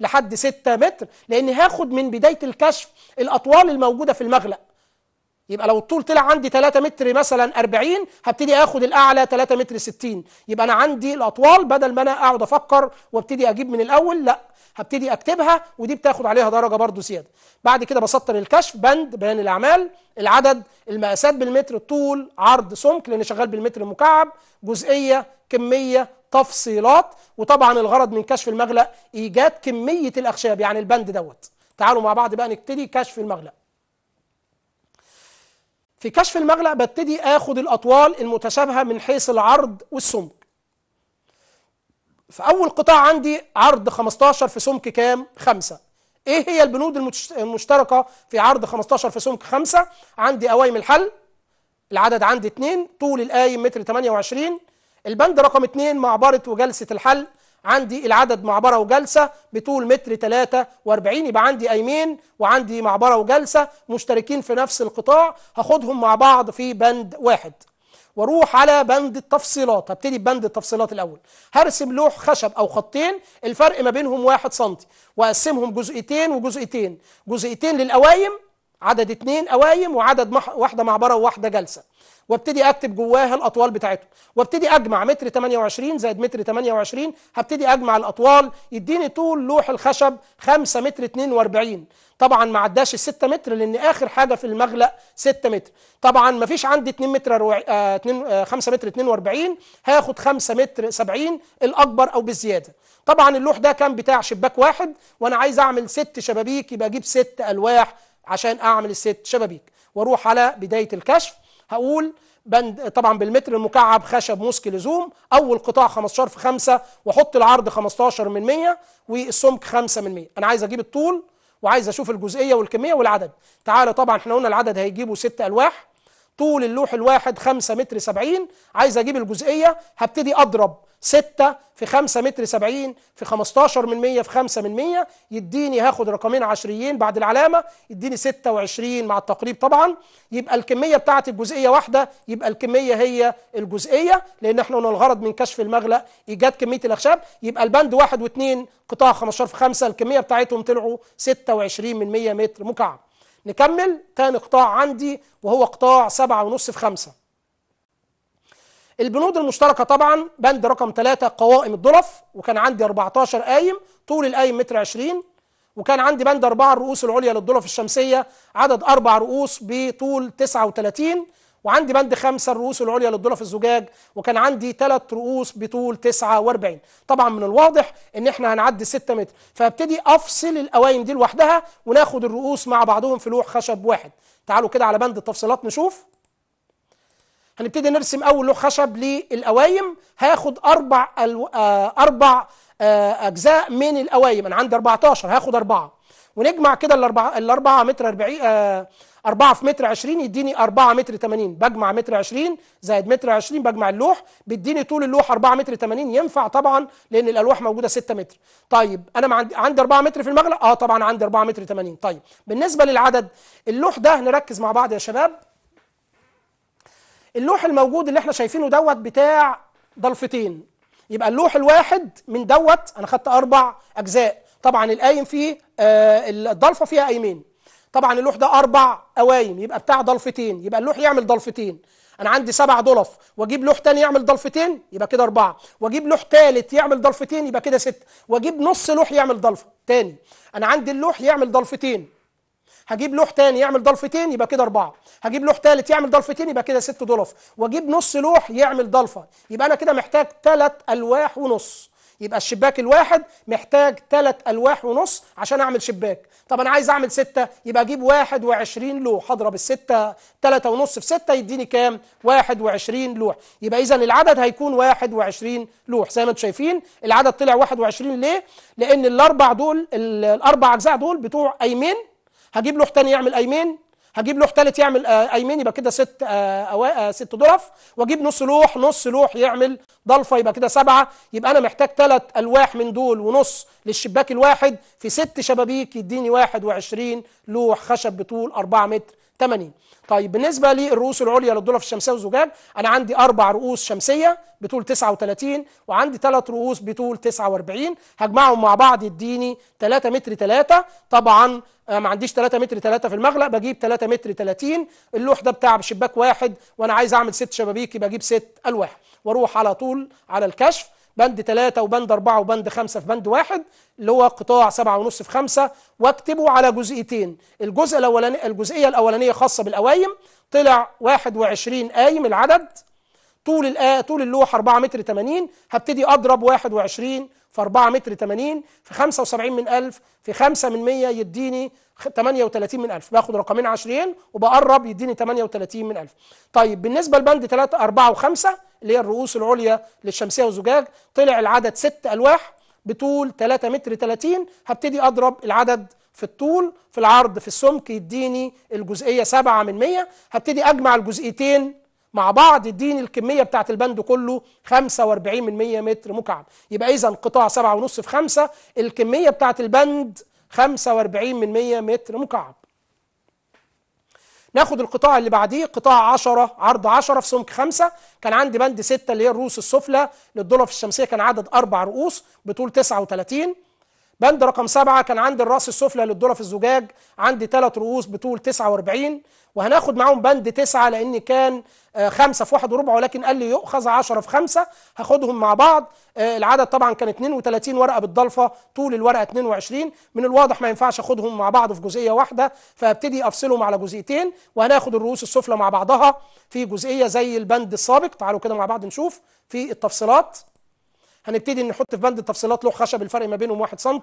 لحد 6 متر لان هاخد من بدايه الكشف الاطوال الموجوده في المغلق يبقى لو الطول طلع عندي 3 متر مثلا 40 هبتدي اخد الاعلى 3 متر 60 يبقى انا عندي الاطوال بدل ما انا اقعد افكر وابتدي اجيب من الاول لا هبتدي اكتبها ودي بتاخد عليها درجه برضو زياده بعد كده بسطر الكشف بند بيان الاعمال العدد المقاسات بالمتر الطول عرض سمك لان شغال بالمتر المكعب جزئيه كميه تفصيلات وطبعا الغرض من كشف المغلق ايجاد كميه الاخشاب يعني البند دوت تعالوا مع بعض بقى نبتدي كشف المغلق في كشف المغلق ببتدي اخد الاطوال المتشابهه من حيث العرض والسمك فاول قطاع عندي عرض 15 في سمك كام 5 ايه هي البنود المشتركه في عرض 15 في سمك 5 عندي قوايم الحل العدد عندي 2 طول القايم متر 28 البند رقم 2 معبره وجلسه الحل عندي العدد معبرة وجلسة بطول متر 43 يبقى عندي أيمين وعندي معبرة وجلسة مشتركين في نفس القطاع هاخدهم مع بعض في بند واحد واروح على بند التفصيلات هبتدي ببند التفصيلات الاول هرسم لوح خشب او خطين الفرق ما بينهم واحد سنتي واقسمهم جزئيتين وجزئيتين جزئيتين للاوايم عدد اتنين اوايم وعدد واحده معبره وواحده جلسه وابتدي اكتب جواها الاطوال بتاعته وابتدي اجمع متر 28 زائد متر 28 هبتدي اجمع الاطوال يديني طول لوح الخشب 5 متر 42 طبعا ما عداش ال 6 متر لان اخر حاجه في المغلق 6 متر طبعا ما فيش عندي 2 متر رو... آه 2 آه 5 متر 42 هاخد 5 متر 70 الاكبر او بالزياده طبعا اللوح ده كان بتاع شباك واحد وانا عايز اعمل ست شبابيك يبقى اجيب ست الواح عشان اعمل الست شبابيك واروح على بدايه الكشف هقول بند طبعا بالمتر المكعب خشب موسك لزوم اول قطاع 15 في 5 واحط العرض 15 من 100 والسمك 5 من 100 انا عايز اجيب الطول وعايز اشوف الجزئيه والكميه والعدد تعالى طبعا احنا قلنا العدد هيجيبه 6 الواح طول اللوح الواحد 5 متر 70 عايز اجيب الجزئيه هبتدي اضرب 6 في 5 متر 70 في 15 من 100 في 5 من 100 يديني هاخد رقمين عشريين بعد العلامه يديني 26 مع التقريب طبعا يبقى الكميه بتاعه الجزئيه واحده يبقى الكميه هي الجزئيه لان احنا قلنا الغرض من كشف المغلق ايجاد كميه الاخشاب يبقى البند واحد واثنين قطاع 15 في 5 الكميه بتاعتهم طلعوا 26 من 100 متر مكعب نكمل تاني قطاع عندي وهو قطاع سبعة ونص في خمسة البنود المشتركة طبعا بند رقم ثلاثة قوائم الضلف وكان عندي 14 قايم طول القايم متر عشرين وكان عندي بند أربعة الرؤوس العليا للضلف الشمسية عدد أربع رؤوس بطول تسعة وتلاتين وعندي بند خمسة الرؤوس العليا للدولف الزجاج وكان عندي ثلاث رؤوس بطول 49 طبعا من الواضح ان احنا هنعدي 6 متر فابتدي افصل الاوائم دي لوحدها وناخد الرؤوس مع بعضهم في لوح خشب واحد تعالوا كده على بند التفصيلات نشوف هنبتدي نرسم اول لوح خشب للاوايم هاخد اربع الو... آه، اربع آه، اجزاء من الاوايم انا عندي 14 هاخد اربعه ونجمع كده الاربعه الاربعه متر 40 آه 4 في متر 20 يديني 4 متر 80 بجمع متر 20 زائد متر 20 بجمع اللوح بيديني طول اللوح 4 متر 80 ينفع طبعا لان الالواح موجوده 6 متر طيب انا عندي 4 متر في المغلق اه طبعا عندي 4 متر 80 طيب بالنسبه للعدد اللوح ده نركز مع بعض يا شباب اللوح الموجود اللي احنا شايفينه دوت بتاع ضلفتين يبقى اللوح الواحد من دوت انا خدت اربع اجزاء طبعا القايم فيه آه الضلفه فيها قايمين طبعا اللوح ده اربع قوايم يبقى بتاع ضلفتين يبقى اللوح يعمل ضلفتين انا عندي سبع ضلف واجيب لوح تاني يعمل ضلفتين يبقى كده اربعه واجيب لوح تالت يعمل ضلفتين يبقى كده سته واجيب نص لوح يعمل ضلفه تاني انا عندي اللوح يعمل ضلفتين هجيب لوح تاني يعمل ضلفتين يبقى كده أربعة هجيب لوح تالت يعمل ضلفتين يبقى كده ست ضلف وأجيب نص لوح يعمل ضلفة يبقى أنا كده محتاج تلات ألواح ونص يبقى الشباك الواحد محتاج ثلاث الواح ونص عشان اعمل شباك طب انا عايز اعمل ستة يبقى اجيب واحد وعشرين لوح اضرب الستة ثلاثة ونص في ستة يديني كام 21 لوح يبقى اذا العدد هيكون واحد وعشرين لوح زي ما انتم شايفين العدد طلع 21 ليه لان الاربع دول الاربع اجزاء دول بتوع ايمين هجيب لوح تاني يعمل ايمين هجيب لوح ثالث يعمل آه، ايمين يبقى كده ست آه، آه، ست ضلف واجيب نص لوح نص لوح يعمل ضلفه يبقى كده سبعه يبقى انا محتاج ثلاث الواح من دول ونص للشباك الواحد في ست شبابيك يديني 21 لوح خشب بطول 4 متر 80 طيب بالنسبه للرؤوس العليا للدولف الشمسيه والزجاج انا عندي اربع رؤوس شمسيه بطول 39 وعندي ثلاث رؤوس بطول 49 هجمعهم مع بعض يديني 3 متر 3 طبعا آه، ما عنديش 3 متر 3 في المغلق بجيب 3 متر 30 اللوح ده بتاع بشباك واحد وانا عايز اعمل ست شبابيك يبقى اجيب ست الواح واروح على طول على الكشف بند ثلاثة وبند أربعة وبند خمسة في بند واحد اللي هو قطاع سبعة ونص في خمسة واكتبه على جزئيتين الجزء الأولاني الجزئية الأولانية خاصة بالأوايم طلع 21 قايم العدد طول طول اللوحة 4 متر 80 هبتدي أضرب 21 في 4 متر 80 في 75 من 1000 في 5 من 100 يديني 38 من 1000 باخد رقمين عشرين وبقرب يديني 38 من 1000 طيب بالنسبة لبند 3 4 و5 اللي هي الرؤوس العليا للشمسية والزجاج طلع العدد 6 ألواح بطول 3 متر 30 هبتدي أضرب العدد في الطول في العرض في السمك يديني الجزئية 7 من 100 هبتدي أجمع الجزئيتين مع بعض اديني الكميه بتاعت البند كله 45 من 100 متر مكعب يبقى اذا قطاع 7.5 في 5 الكميه بتاعت البند 45 من 100 متر مكعب ناخد القطاع اللي بعديه قطاع 10 عرض 10 في سمك 5 كان عندي بند 6 اللي هي الرؤوس السفلى للضلف الشمسيه كان عدد اربع رؤوس بطول 39 بند رقم سبعة كان عندي الراس السفلى للدولة في الزجاج عندي ثلاث رؤوس بطول 49 وهناخد معاهم بند تسعة لأن كان آه، خمسة في واحد وربع ولكن قال لي يؤخذ 10 في خمسة هاخدهم مع بعض آه، العدد طبعا كان 32 ورقة بالضلفة طول الورقة 22 من الواضح ما ينفعش اخدهم مع بعض في جزئية واحدة فابتدي افصلهم على جزئيتين وهناخد الرؤوس السفلى مع بعضها في جزئية زي البند السابق تعالوا كده مع بعض نشوف في التفصيلات هنبتدي نحط في بند التفصيلات لوح خشب الفرق ما بينهم 1 سم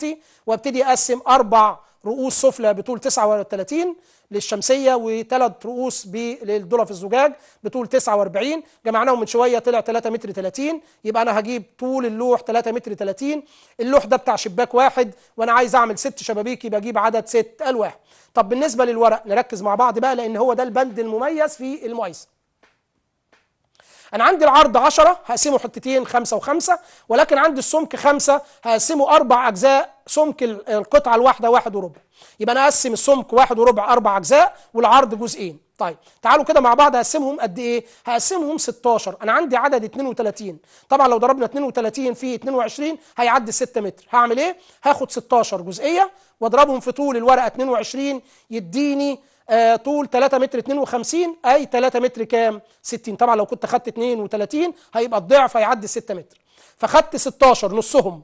وابتدي اقسم اربع رؤوس سفلى بطول 39 للشمسيه وثلاث رؤوس للدولف الزجاج بطول 49 جمعناهم من شويه طلع 3 متر 30 يبقى انا هجيب طول اللوح 3 متر 30 اللوح ده بتاع شباك واحد وانا عايز اعمل ست شبابيك يبقى اجيب عدد ست الواح طب بالنسبه للورق نركز مع بعض بقى لان هو ده البند المميز في المقايسه انا عندي العرض 10 هقسمه حتتين خمسة وخمسة ولكن عندي السمك خمسة هقسمه اربع اجزاء سمك القطعه الواحده واحد وربع يبقى انا اقسم السمك واحد وربع اربع اجزاء والعرض جزئين طيب تعالوا كده مع بعض هقسمهم قد ايه هقسمهم 16 انا عندي عدد 32 طبعا لو ضربنا 32 في 22 هيعدي 6 متر هعمل ايه هاخد 16 جزئيه واضربهم في طول الورقه 22 يديني آه، طول 3 متر 52 اي 3 متر كام 60 طبعا لو كنت خدت 32 هيبقى الضعف هيعدي 6 متر فخدت 16 نصهم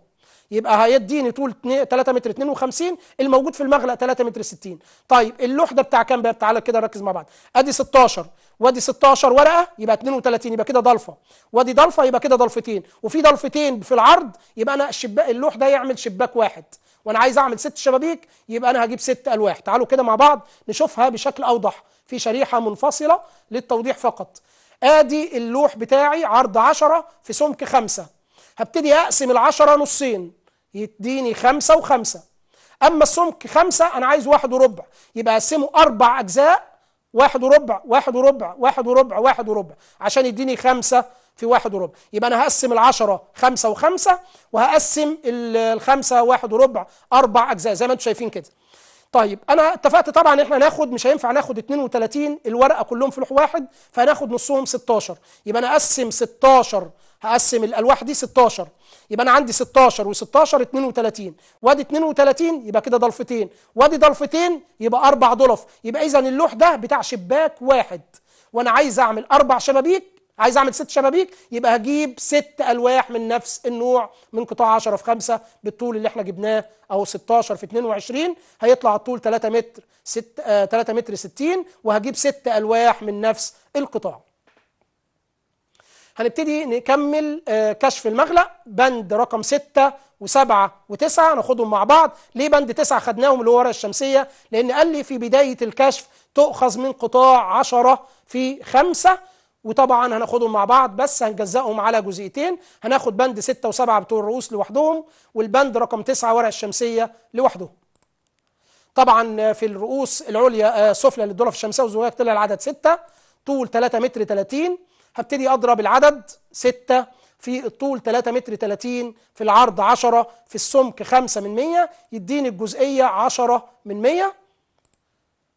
يبقى هيديني طول 3 متر 52 الموجود في المغلق 3 متر 60 طيب اللوحده بتاع كام بقى تعالى كده نركز مع بعض ادي 16 وادي 16 ورقه يبقى 32 يبقى كده ضلفه وادي ضلفه يبقى كده ضلفتين وفي ضلفتين في العرض يبقى انا الشباك اللوح ده يعمل شباك واحد وانا عايز اعمل ست شبابيك يبقى انا هجيب ست الواح تعالوا كده مع بعض نشوفها بشكل اوضح في شريحه منفصله للتوضيح فقط ادي اللوح بتاعي عرض 10 في سمك 5 هبتدي اقسم العشرة نصين يديني 5 و5 اما السمك 5 انا عايز واحد وربع يبقى اقسمه اربع اجزاء واحد وربع واحد وربع واحد وربع واحد وربع عشان يديني خمسة في واحد وربع يبقى أنا هقسم العشرة خمسة وخمسة وهقسم الخمسة واحد وربع أربع أجزاء زي ما أنتم شايفين كده طيب انا اتفقت طبعا ان احنا ناخد مش هينفع ناخد 32 الورقه كلهم في لوح واحد فهناخد نصهم 16 يبقى انا اقسم 16 هقسم الالواح دي 16 يبقى انا عندي 16 و16 32 وادي 32 يبقى كده ضلفتين وادي ضلفتين يبقى اربع ضلف يبقى اذا اللوح ده بتاع شباك واحد وانا عايز اعمل اربع شبابيك عايز اعمل ست شبابيك يبقى هجيب ست الواح من نفس النوع من قطاع 10 في 5 بالطول اللي احنا جبناه او 16 في 22 هيطلع الطول 3 متر 6 آه 3 متر 60 وهجيب ست الواح من نفس القطاع هنبتدي نكمل آه كشف المغلق بند رقم 6 و7 و9 هناخدهم مع بعض ليه بند 9 خدناهم اللي هو ورقه الشمسيه لان قال لي في بدايه الكشف تؤخذ من قطاع 10 في 5 وطبعا هناخدهم مع بعض بس هنجزئهم على جزئيتين هناخد بند 6 و7 بتوع الرؤوس لوحدهم والبند رقم 9 ورق الشمسية لوحدهم طبعا في الرؤوس العليا آه، سفلى للدرف الشمسية والزجاج طلع العدد 6 طول 3 متر 30 هبتدي أضرب العدد 6 في الطول 3 متر 30 في العرض 10 في السمك 5 من 100 يديني الجزئية 10 من 100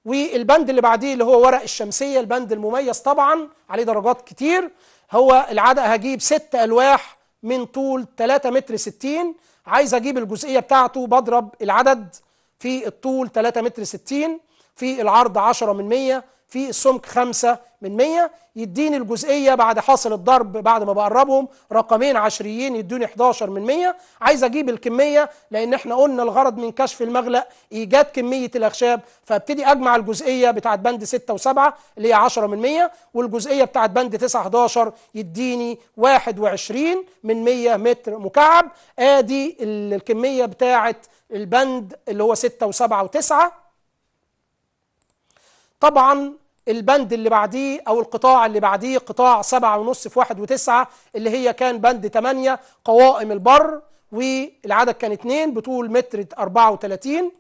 والبند اللي بعديه اللي هو ورق الشمسية البند المميز طبعا عليه درجات كتير هو العدد هجيب ست ألواح من طول 3 متر 60 عايز أجيب الجزئية بتاعته بضرب العدد في الطول 3 متر 60 في العرض 10 من 100 في السمك خمسة من مية يديني الجزئية بعد حاصل الضرب بعد ما بقربهم رقمين عشريين يدوني 11 من مية عايز أجيب الكمية لأن احنا قلنا الغرض من كشف المغلق إيجاد كمية الأخشاب فابتدي أجمع الجزئية بتاعت بند 6 و7 اللي هي 10 من مية والجزئية بتاعت بند 9 11 يديني 21 من مية متر مكعب آدي الكمية بتاعت البند اللي هو 6 و7 و9 طبعا البند اللي بعديه أو القطاع اللي بعديه قطاع سبعة ونص في واحد وتسعة اللي هي كان بند تمانية قوائم البر والعدد كان اتنين بطول متر أربعة وتلاتين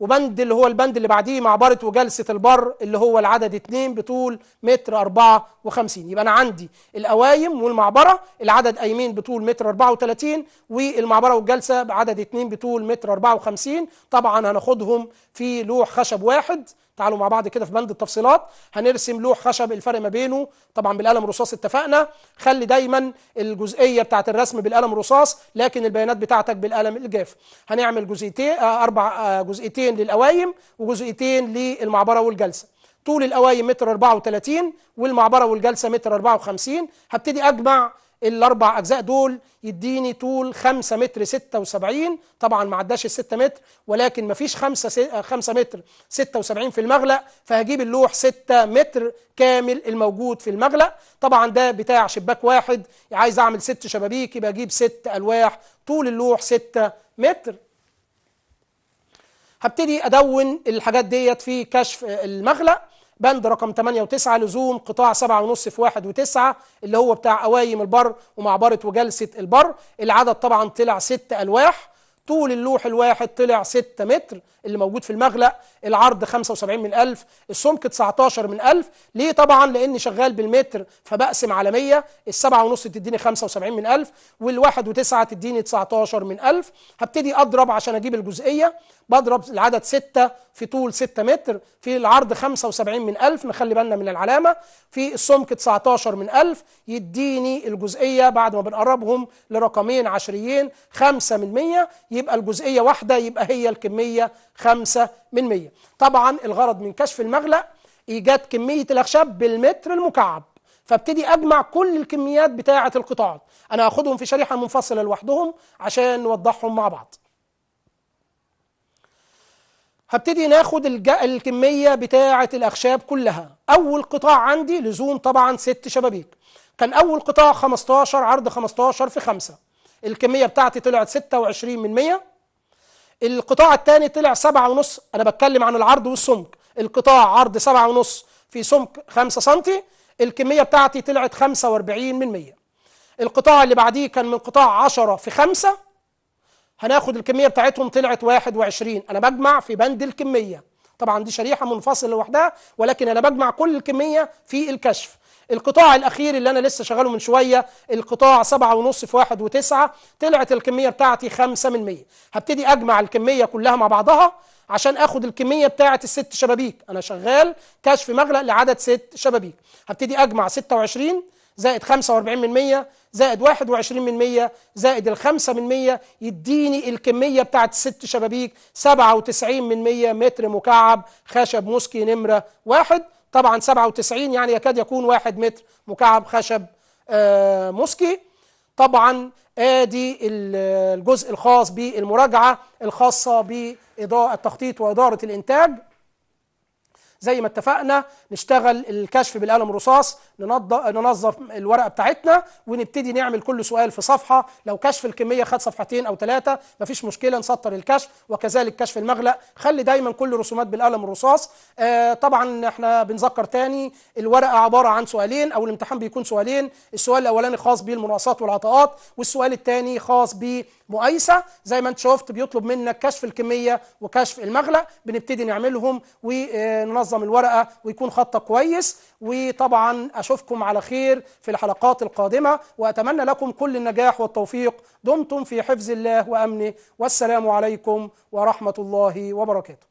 وبند اللي هو البند اللي بعديه معبرة وجلسة البر اللي هو العدد 2 بطول متر 54 يبقى أنا عندي القوايم والمعبرة العدد قايمين بطول متر 34 والمعبرة والجلسة بعدد 2 بطول متر 54 طبعا هناخدهم في لوح خشب واحد تعالوا مع بعض كده في بند التفصيلات هنرسم لوح خشب الفرق ما بينه طبعا بالقلم الرصاص اتفقنا خلي دايما الجزئيه بتاعه الرسم بالقلم الرصاص لكن البيانات بتاعتك بالقلم الجاف هنعمل آه، آه، جزئيتين اربع جزئيتين للقوايم وجزئيتين للمعبره والجلسه طول القوايم متر 34 والمعبره والجلسه متر 54 هبتدي اجمع الاربع اجزاء دول يديني طول 5 متر 76 طبعا ما عداش ال 6 متر ولكن ما فيش 5 5 آه، متر 76 في المغلق فهجيب اللوح 6 متر كامل الموجود في المغلق طبعا ده بتاع شباك واحد عايز اعمل ست شبابيك يبقى اجيب ست الواح طول اللوح 6 متر هبتدي ادون الحاجات ديت في كشف المغلق بند رقم 8 و9 لزوم قطاع ونص في 1 و9 اللي هو بتاع قوايم البر ومعبرة وجلسة البر العدد طبعا طلع 6 ألواح طول اللوح الواحد طلع 6 متر اللي موجود في المغلق العرض 75 من 1000 السمك 19 من 1000 ليه طبعا لأن شغال بالمتر فبقسم على 100 ال7 ونص تديني 75 من ألف والواحد وتسعة تديني 19 من 1000 هبتدي أضرب عشان أجيب الجزئية بضرب العدد 6 في طول 6 متر في العرض 75 من 1000 نخلي بالنا من العلامة في السمك 19 من 1000 يديني الجزئية بعد ما بنقربهم لرقمين عشريين 5 من 100 يبقى الجزئية واحدة يبقى هي الكمية 5 من 100 طبعا الغرض من كشف المغلق إيجاد كمية الأخشاب بالمتر المكعب فابتدي اجمع كل الكميات بتاعه القطاعات انا هاخدهم في شريحه منفصله لوحدهم عشان نوضحهم مع بعض هبتدي ناخد الكميه بتاعه الاخشاب كلها اول قطاع عندي لزوم طبعا ست شبابيك كان اول قطاع 15 عرض 15 في 5 الكميه بتاعتي طلعت 26 من 100 القطاع الثاني طلع 7.5 انا بتكلم عن العرض والسمك القطاع عرض 7.5 في سمك 5 سم الكميه بتاعتي طلعت 45 من 100 القطاع اللي بعديه كان من قطاع 10 في 5 هناخد الكميه بتاعتهم طلعت 21 انا بجمع في بند الكميه طبعا دي شريحه منفصله لوحدها ولكن انا بجمع كل الكميه في الكشف القطاع الأخير اللي أنا لسه شغاله من شوية القطاع 7.5 في واحد وتسعة طلعت الكمية بتاعتي 5 من مية هبتدي أجمع الكمية كلها مع بعضها عشان اخد الكميه بتاعه الست شبابيك انا شغال كشف مغلق لعدد ست شبابيك هبتدي اجمع 26 زائد 45 من 100 زائد 21 من 100 زائد ال 5 من 100 يديني الكميه بتاعت الست شبابيك 97 من 100 متر مكعب خشب موسكي نمره واحد طبعا 97 يعني يكاد يكون واحد متر مكعب خشب آه، مسكي طبعا ادي الجزء الخاص بالمراجعه الخاصه بالتخطيط واداره الانتاج زي ما اتفقنا نشتغل الكشف بالقلم الرصاص ننظف الورقه بتاعتنا ونبتدي نعمل كل سؤال في صفحه لو كشف الكميه خد صفحتين او ثلاثه مفيش مشكله نسطر الكشف وكذلك كشف المغلق خلي دايما كل رسومات بالقلم الرصاص آه طبعا احنا بنذكر تاني الورقه عباره عن سؤالين او الامتحان بيكون سؤالين السؤال الاولاني خاص بالمناقصات والعطاءات والسؤال الثاني خاص بمقايسه زي ما انت شفت بيطلب منك كشف الكميه وكشف المغلق بنبتدي نعملهم وننظف آه، معظم الورقة ويكون خطة كويس وطبعا أشوفكم على خير في الحلقات القادمة وأتمنى لكم كل النجاح والتوفيق دمتم في حفظ الله وأمنه والسلام عليكم ورحمة الله وبركاته